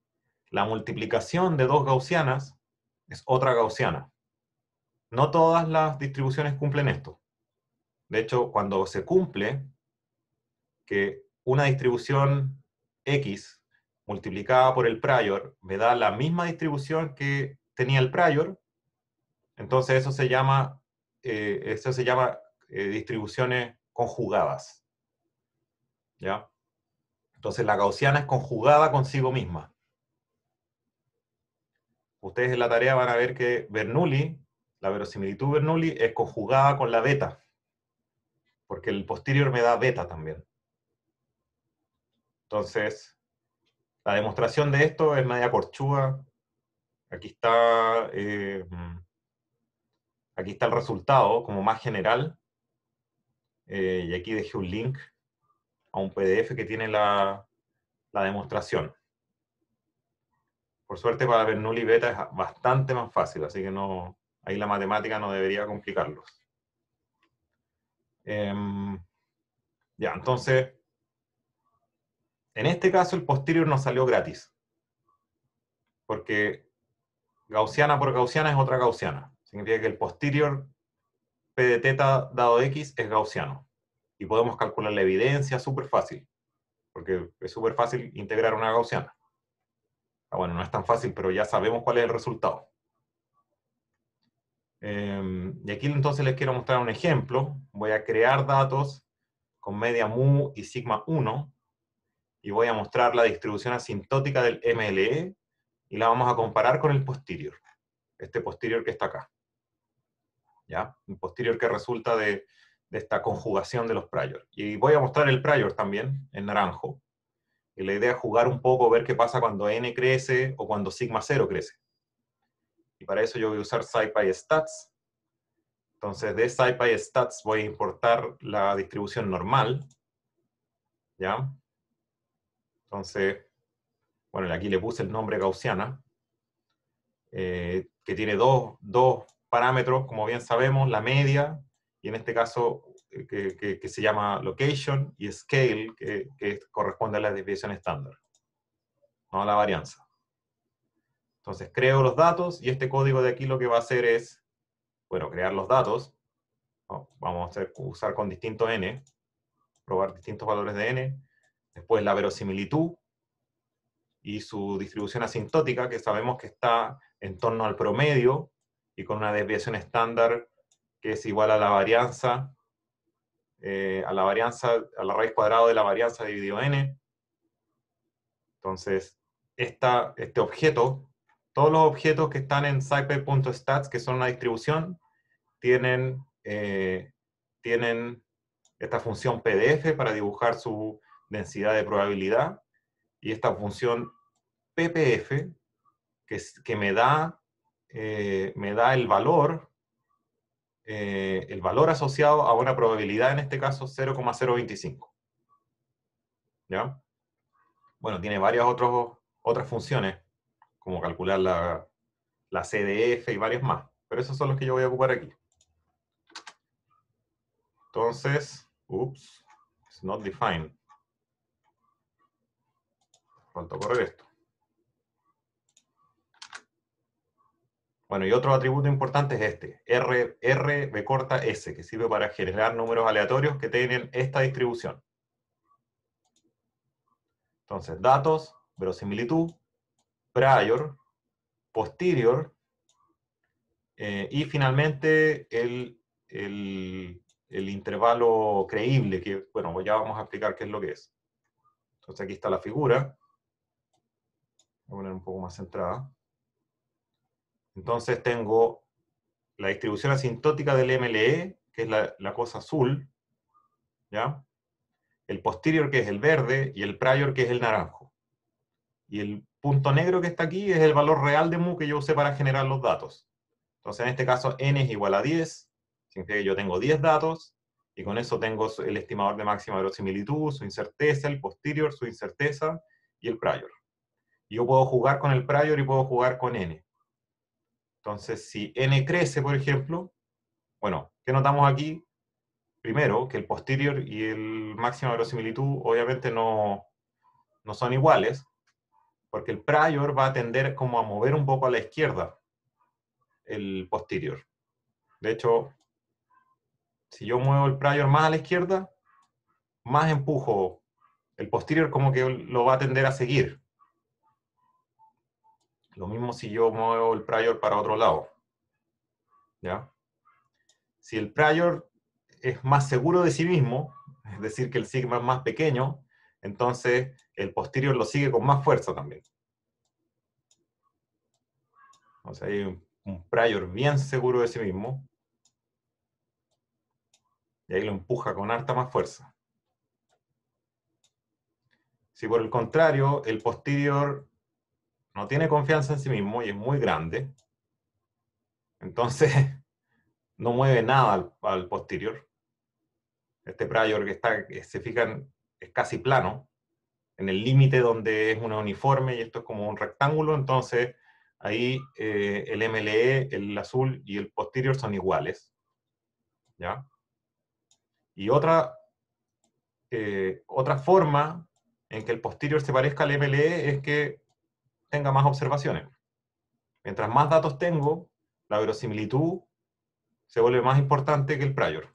la multiplicación de dos gaussianas es otra gaussiana. No todas las distribuciones cumplen esto. De hecho, cuando se cumple que una distribución X multiplicada por el prior me da la misma distribución que tenía el prior, entonces eso se llama, eh, se llama eh, distribuciones conjugadas. ¿Ya? Entonces la gaussiana es conjugada consigo misma. Ustedes en la tarea van a ver que Bernoulli, la verosimilitud Bernoulli, es conjugada con la beta. Porque el posterior me da beta también. Entonces, la demostración de esto es media corchuga. Aquí está, eh, aquí está el resultado como más general. Eh, y aquí dejé un link a un PDF que tiene la, demostración. Por suerte para Bernoulli beta es bastante más fácil, así que no, ahí la matemática no debería complicarlos. Em, ya, entonces, en este caso el posterior nos salió gratis, porque gaussiana por gaussiana es otra gaussiana. Significa que el posterior P de teta dado X es gaussiano y podemos calcular la evidencia súper fácil, porque es súper fácil integrar una gaussiana. Ah, bueno, no es tan fácil, pero ya sabemos cuál es el resultado. Em, y aquí entonces les quiero mostrar un ejemplo. Voy a crear datos con media mu y sigma 1 y voy a mostrar la distribución asintótica del MLE y la vamos a comparar con el posterior. Este posterior que está acá. ¿Ya? Un posterior que resulta de de esta conjugación de los prior Y voy a mostrar el prior también en naranjo. Y la idea es jugar un poco, ver qué pasa cuando n crece o cuando sigma 0 crece. Y para eso yo voy a usar SciPy Stats. Entonces de SciPy Stats voy a importar la distribución normal. ¿Ya? Entonces, bueno, aquí le puse el nombre gaussiana, eh, que tiene dos, dos parámetros, como bien sabemos, la media y en este caso eh, que, se llama location y scale, que, corresponde a la desviación estándar, no a la varianza. Entonces creo los datos y este código de aquí lo que va a hacer es, bueno, crear los datos, vamos a usar con distinto n, probar distintos valores de n, después la verosimilitud y su distribución asintótica, que sabemos que está en torno al promedio y con una desviación estándar que es igual a la varianza, eh, a la varianza, a la raíz cuadrada de la varianza dividido n. Entonces, este objeto, todos los objetos que están en scipy.stats, que son una distribución, tienen, eh, tienen esta función PDF para dibujar su densidad de probabilidad, y esta función PPF, que, que me, da, eh, me da el valor eh, el valor asociado a una probabilidad, en este caso 0,025. ¿Ya? Bueno, tiene varias otros, otras funciones, como calcular la, CDF y varias más, pero esos son los que yo voy a ocupar aquí. Entonces, oops, it's not defined. Falta correr esto. Bueno, y otro atributo importante es este, R, corta S, que sirve para generar números aleatorios que tienen esta distribución. Entonces, datos, verosimilitud, prior, posterior, eh, y finalmente el, el, intervalo creíble, que bueno, ya vamos a explicar qué es lo que es. Entonces aquí está la figura. Voy a poner un poco más centrada. Entonces tengo la distribución asintótica del MLE, que es la, cosa azul, ¿ya? El posterior, que es el verde, y el prior, que es el naranjo. Y el punto negro que está aquí es el valor real de mu que yo usé para generar los datos. Entonces, en este caso, n es igual a 10, significa que yo tengo 10 datos, y con eso tengo el estimador de máxima verosimilitud, su incerteza, el posterior, su incerteza, y el prior. Y yo puedo jugar con el prior y puedo jugar con n. Entonces, si n crece, por ejemplo, bueno, ¿qué notamos aquí? Primero, que el posterior y el máximo de verosimilitud obviamente no, no son iguales, porque el prior va a tender como a mover un poco a la izquierda el posterior. De hecho, si yo muevo el prior más a la izquierda, más empujo. El posterior como que lo va a tender a seguir. Lo mismo si yo muevo el prior para otro lado. ¿Ya? Si el prior es más seguro de sí mismo, es decir, que el sigma es más pequeño, entonces el posterior lo sigue con más fuerza también. O sea, hay un prior bien seguro de sí mismo. Y ahí lo empuja con harta más fuerza. Si por el contrario, el posterior no tiene confianza en sí mismo y es muy grande, entonces no mueve nada al, posterior. Este prior que está, se fijan, es casi plano, en el límite donde es una uniforme y esto es como un rectángulo, entonces ahí eh, el MLE, el azul y el posterior son iguales. ¿Ya? Y otra, eh, otra forma en que el posterior se parezca al MLE es que tenga más observaciones. Mientras más datos tengo, la verosimilitud se vuelve más importante que el prior.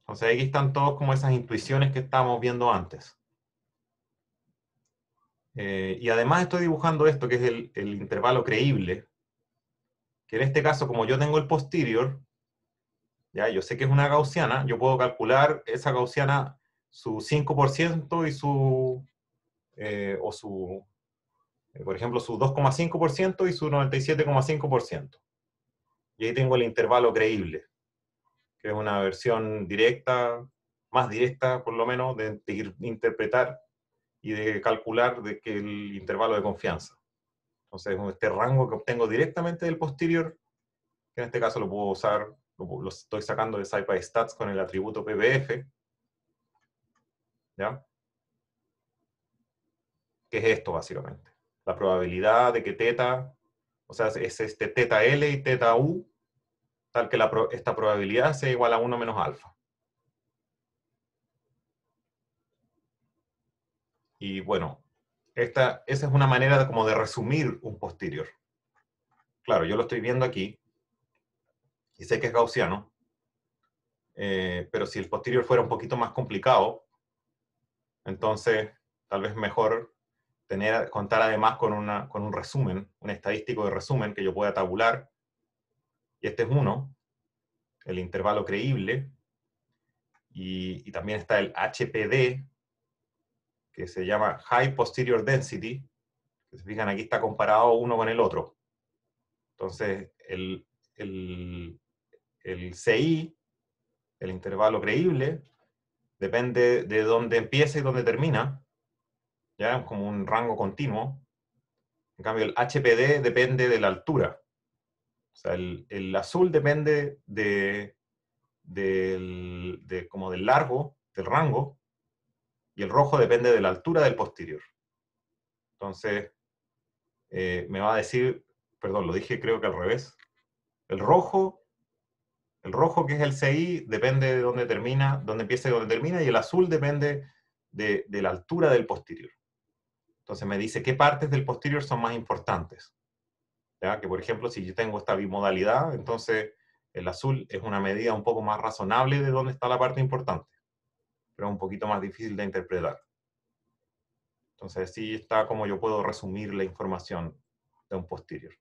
Entonces aquí están todos como esas intuiciones que estábamos viendo antes. Eh, y además estoy dibujando esto, que es el, intervalo creíble, que en este caso, como yo tengo el posterior, ya yo sé que es una gaussiana, yo puedo calcular esa gaussiana su 5% y su eh, o su, eh, por ejemplo, su 2,5% y su 97,5%. Y ahí tengo el intervalo creíble, que es una versión directa, más directa por lo menos, de, interpretar y de calcular de que el intervalo de confianza. Entonces, este rango que obtengo directamente del posterior, que en este caso lo puedo usar, lo, estoy sacando de SciPy Stats con el atributo PBF, ¿ya? que es esto básicamente. La probabilidad de que teta, o sea, es este teta L y teta U, tal que esta probabilidad sea igual a 1 menos alfa. Y bueno, esta, esa es una manera como de resumir un posterior. Claro, yo lo estoy viendo aquí y sé que es gaussiano, eh, pero si el posterior fuera un poquito más complicado, entonces tal vez mejor contar además con, con un resumen, un estadístico de resumen que yo pueda tabular. Y este es uno, el intervalo creíble. Y, también está el HPD, que se llama High Posterior Density, que se fijan aquí está comparado uno con el otro. Entonces, el, el, el CI, el intervalo creíble, depende de dónde empieza y dónde termina, ¿ya? Como un rango continuo. En cambio, el HPD depende de la altura. O sea, el, azul depende de, del, como del largo, del rango, y el rojo depende de la altura del posterior. Entonces, eh, me va a decir, perdón, lo dije creo que al revés, el rojo, el rojo que es el CI depende de dónde termina, dónde empieza y dónde termina, y el azul depende de la altura del posterior. Entonces me dice qué partes del posterior son más importantes. ¿Ya? Que por ejemplo, si yo tengo esta bimodalidad, entonces el azul es una medida un poco más razonable de dónde está la parte importante, pero un poquito más difícil de interpretar. Entonces así está como yo puedo resumir la información de un posterior.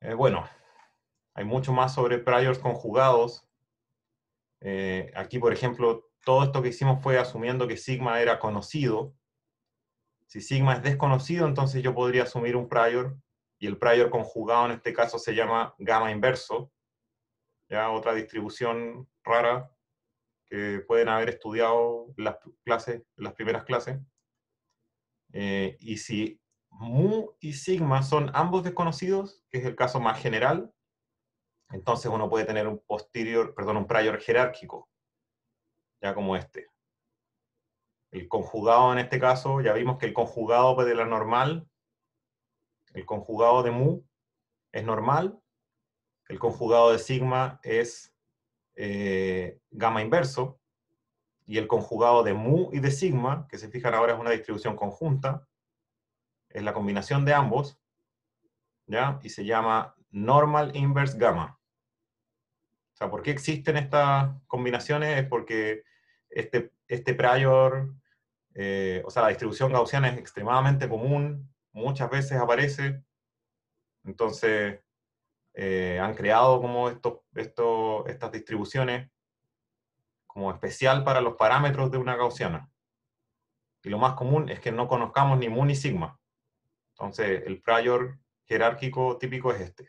Eh, bueno, hay mucho más sobre priors conjugados. Eh, aquí, por ejemplo, todo esto que hicimos fue asumiendo que sigma era conocido. Si sigma es desconocido, entonces yo podría asumir un prior, y el prior conjugado en este caso se llama gamma inverso, ya otra distribución rara que pueden haber estudiado las, clases, las primeras clases. Eh, y si mu y sigma son ambos desconocidos, que es el caso más general, entonces uno puede tener un posterior, perdón, un prior jerárquico ya como este. El conjugado en este caso, ya vimos que el conjugado pues, de la normal, el conjugado de mu es normal, el conjugado de sigma es eh, gamma inverso, y el conjugado de mu y de sigma, que se fijan ahora es una distribución conjunta, es la combinación de ambos, ¿ya? y se llama normal inverse gamma. O sea, ¿por qué existen estas combinaciones? Es porque este, este prior, eh, o sea, la distribución gaussiana es extremadamente común, muchas veces aparece, entonces eh, han creado como estos, estos, estas distribuciones como especial para los parámetros de una gaussiana. Y lo más común es que no conozcamos ni mu ni sigma. Entonces, el prior jerárquico típico es este.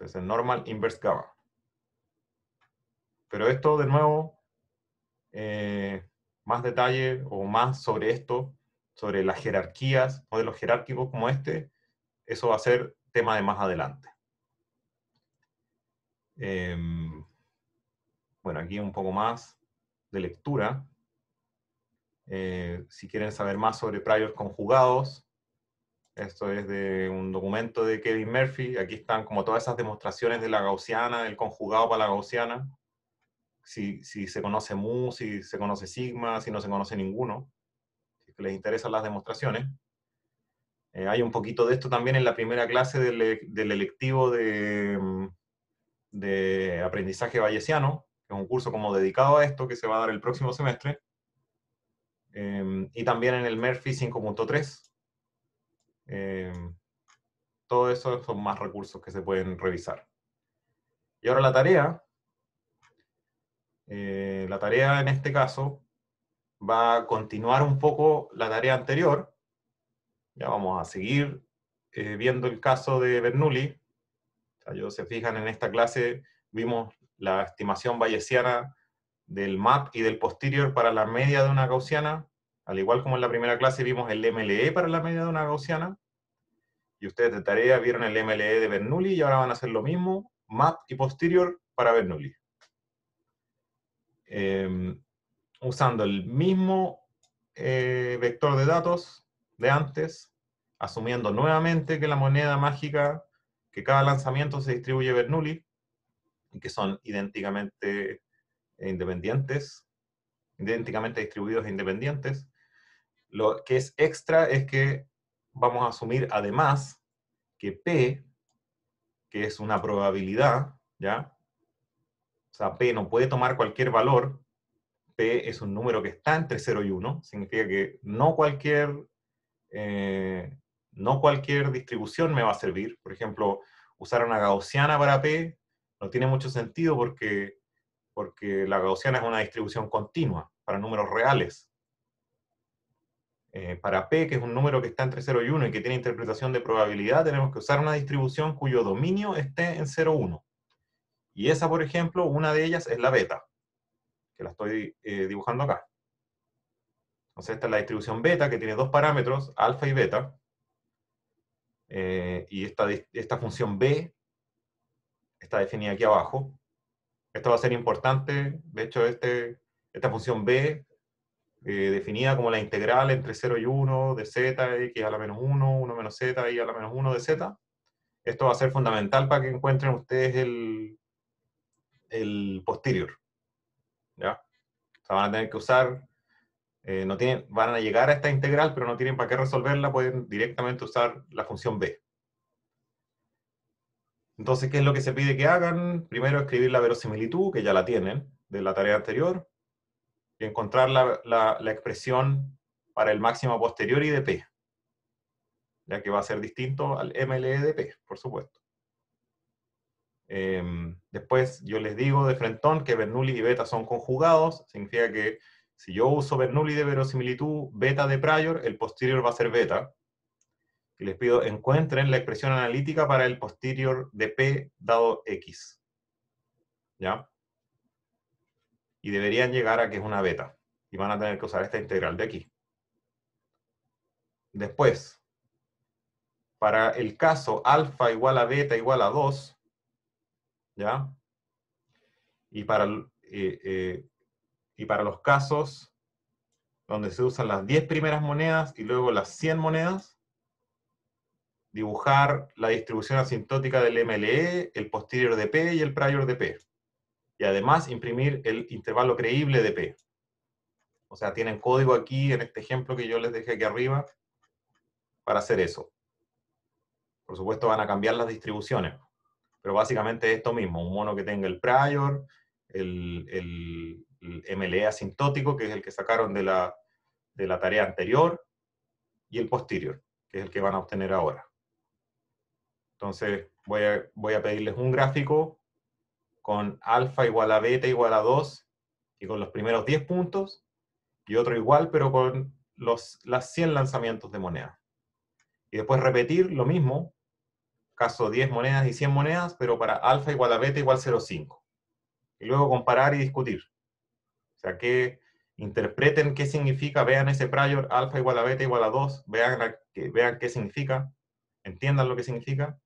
Entonces, el normal inverse gamma. Pero esto, de nuevo, eh, más detalle o más sobre esto, sobre las jerarquías, modelos jerárquicos como este, eso va a ser tema de más adelante. Em, bueno, aquí un poco más de lectura. Eh, si quieren saber más sobre priors conjugados, esto es de un documento de Kevin Murphy. Aquí están como todas esas demostraciones de la gaussiana, del conjugado para la gaussiana. Si, se conoce mu, si se conoce sigma, si no se conoce ninguno. Si les interesan las demostraciones. Eh, hay un poquito de esto también en la primera clase del, electivo mm, de, aprendizaje bayesiano, es un curso como dedicado a esto que se va a dar el próximo semestre. Em, y también en el Murphy 5.3 Em, todo eso son más recursos que se pueden revisar. Y ahora la tarea. Eh, la tarea en este caso va a continuar un poco la tarea anterior. Ya vamos a seguir eh, viendo el caso de Bernoulli. O se fijan, en esta clase vimos la estimación bayesiana del MAP y del posterior para la media de una gaussiana. Al igual como en la primera clase vimos el MLE para la media de una gaussiana, y ustedes de tarea vieron el MLE de Bernoulli, y ahora van a hacer lo mismo, MAP y posterior para Bernoulli. Em, usando el mismo eh, vector de datos de antes, asumiendo nuevamente que la moneda mágica, que cada lanzamiento se distribuye Bernoulli, y que son idénticamente eh, independientes, idénticamente distribuidos e independientes, lo que es extra es que vamos a asumir además que P, que es una probabilidad, ¿ya? O sea, P no puede tomar cualquier valor. P es un número que está entre 0 y 1. Significa que no cualquier, eh, no cualquier distribución me va a servir. Por ejemplo, usar una gaussiana para P no tiene mucho sentido porque, porque la gaussiana es una distribución continua para números reales. Eh, para P, que es un número que está entre 0 y 1 y que tiene interpretación de probabilidad, tenemos que usar una distribución cuyo dominio esté en 0, 1. Y esa, por ejemplo, una de ellas es la beta, que la estoy eh, dibujando acá. Entonces esta es la distribución beta, que tiene dos parámetros, alfa y beta. Eh, y esta, esta función b está definida aquí abajo. Esto va a ser importante, de hecho este, esta función b eh, definida como la integral entre 0 y 1 de z, x a la menos 1, 1 menos z, y a la menos 1 de z. Esto va a ser fundamental para que encuentren ustedes el, el posterior. ¿Ya? van a tener que usar, eh, no tienen, van a llegar a esta integral, pero no tienen para qué resolverla, pueden directamente usar la función b. Entonces, ¿qué es lo que se pide que hagan? Primero, escribir la verosimilitud, que ya la tienen, de la tarea anterior y encontrar la, expresión para el máximo posterior y de P, ya que va a ser distinto al MLE de P, por supuesto. Em, después yo les digo de frentón que Bernoulli y beta son conjugados, significa que si yo uso Bernoulli de verosimilitud, beta de prior, el posterior va a ser beta. Y les pido, encuentren la expresión analítica para el posterior de P dado X. ¿Ya? y deberían llegar a que es una beta y van a tener que usar esta integral de aquí. Después, para el caso alfa igual a beta igual a 2, ¿ya? Y para, eh, eh, y para los casos donde se usan las 10 primeras monedas y luego las 100 monedas, dibujar la distribución asintótica del MLE, el posterior de P y el prior de P y además imprimir el intervalo creíble de P. O sea, tienen código aquí en este ejemplo que yo les dejé aquí arriba para hacer eso. Por supuesto van a cambiar las distribuciones, pero básicamente es esto mismo, un mono que tenga el prior, el, el, MLE asintótico, que es el que sacaron de la, tarea anterior, y el posterior, que es el que van a obtener ahora. Entonces voy voy a pedirles un gráfico con alfa igual a beta igual a 2 y con los primeros 10 puntos, y otro igual pero con los, las 100 lanzamientos de moneda. Y después repetir lo mismo, caso 10 monedas y 100 monedas, pero para alfa igual a beta igual 0,5. Y luego comparar y discutir. O sea, que interpreten qué significa, vean ese prior, alfa igual a beta igual a 2, vean, que vean qué significa, entiendan lo que significa,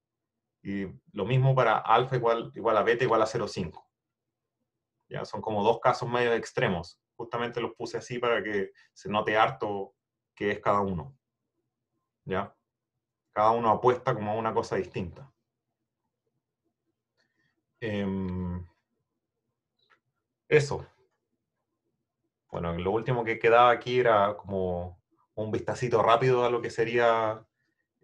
y lo mismo para alfa igual, igual a beta igual a 0,5. Ya son como dos casos medio extremos. Justamente los puse así para que se note harto que es cada uno. ¿Ya? Cada uno apuesta como a una cosa distinta. Em, eso. Bueno, lo último que quedaba aquí era como un vistacito rápido a lo que sería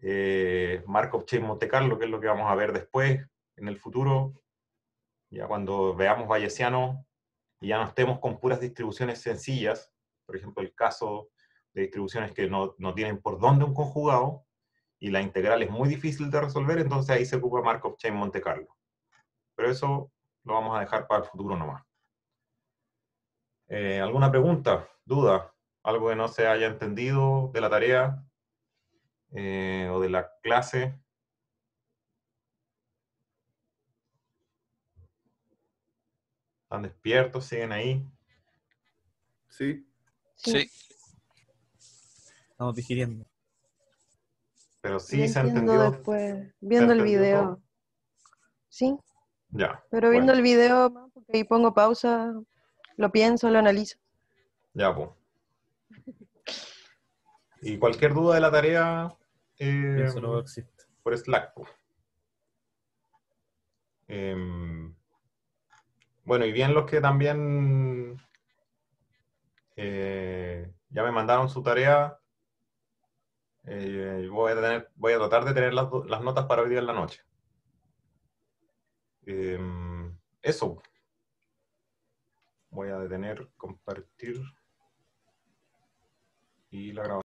eh, Markov Chain Monte Carlo, que es lo que vamos a ver después, en el futuro, ya cuando veamos Bayesiano y ya no estemos con puras distribuciones sencillas, por ejemplo, el caso de distribuciones que no, tienen por dónde un conjugado y la integral es muy difícil de resolver, entonces ahí se ocupa Markov Chain Monte Carlo. Pero eso lo vamos a dejar para el futuro nomás. Eh, ¿Alguna pregunta, duda, algo que no se haya entendido de la tarea? Eh, o de la clase. ¿Están despiertos? ¿Siguen ahí? Sí. Sí. Estamos digiriendo, Pero sí se ha entendido. viendo el video. Sí. Ya. Pero viendo el video, porque ahí pongo pausa, lo pienso, lo analizo. Ya, pues. Y cualquier duda de la tarea, eh, por Slack. Em, bueno, y bien los que también eh, ya me mandaron su tarea. Eh, voy, a tratar de tener las, las notas para hoy día en la noche. Em, eso. Voy a detener, compartir y la grabación.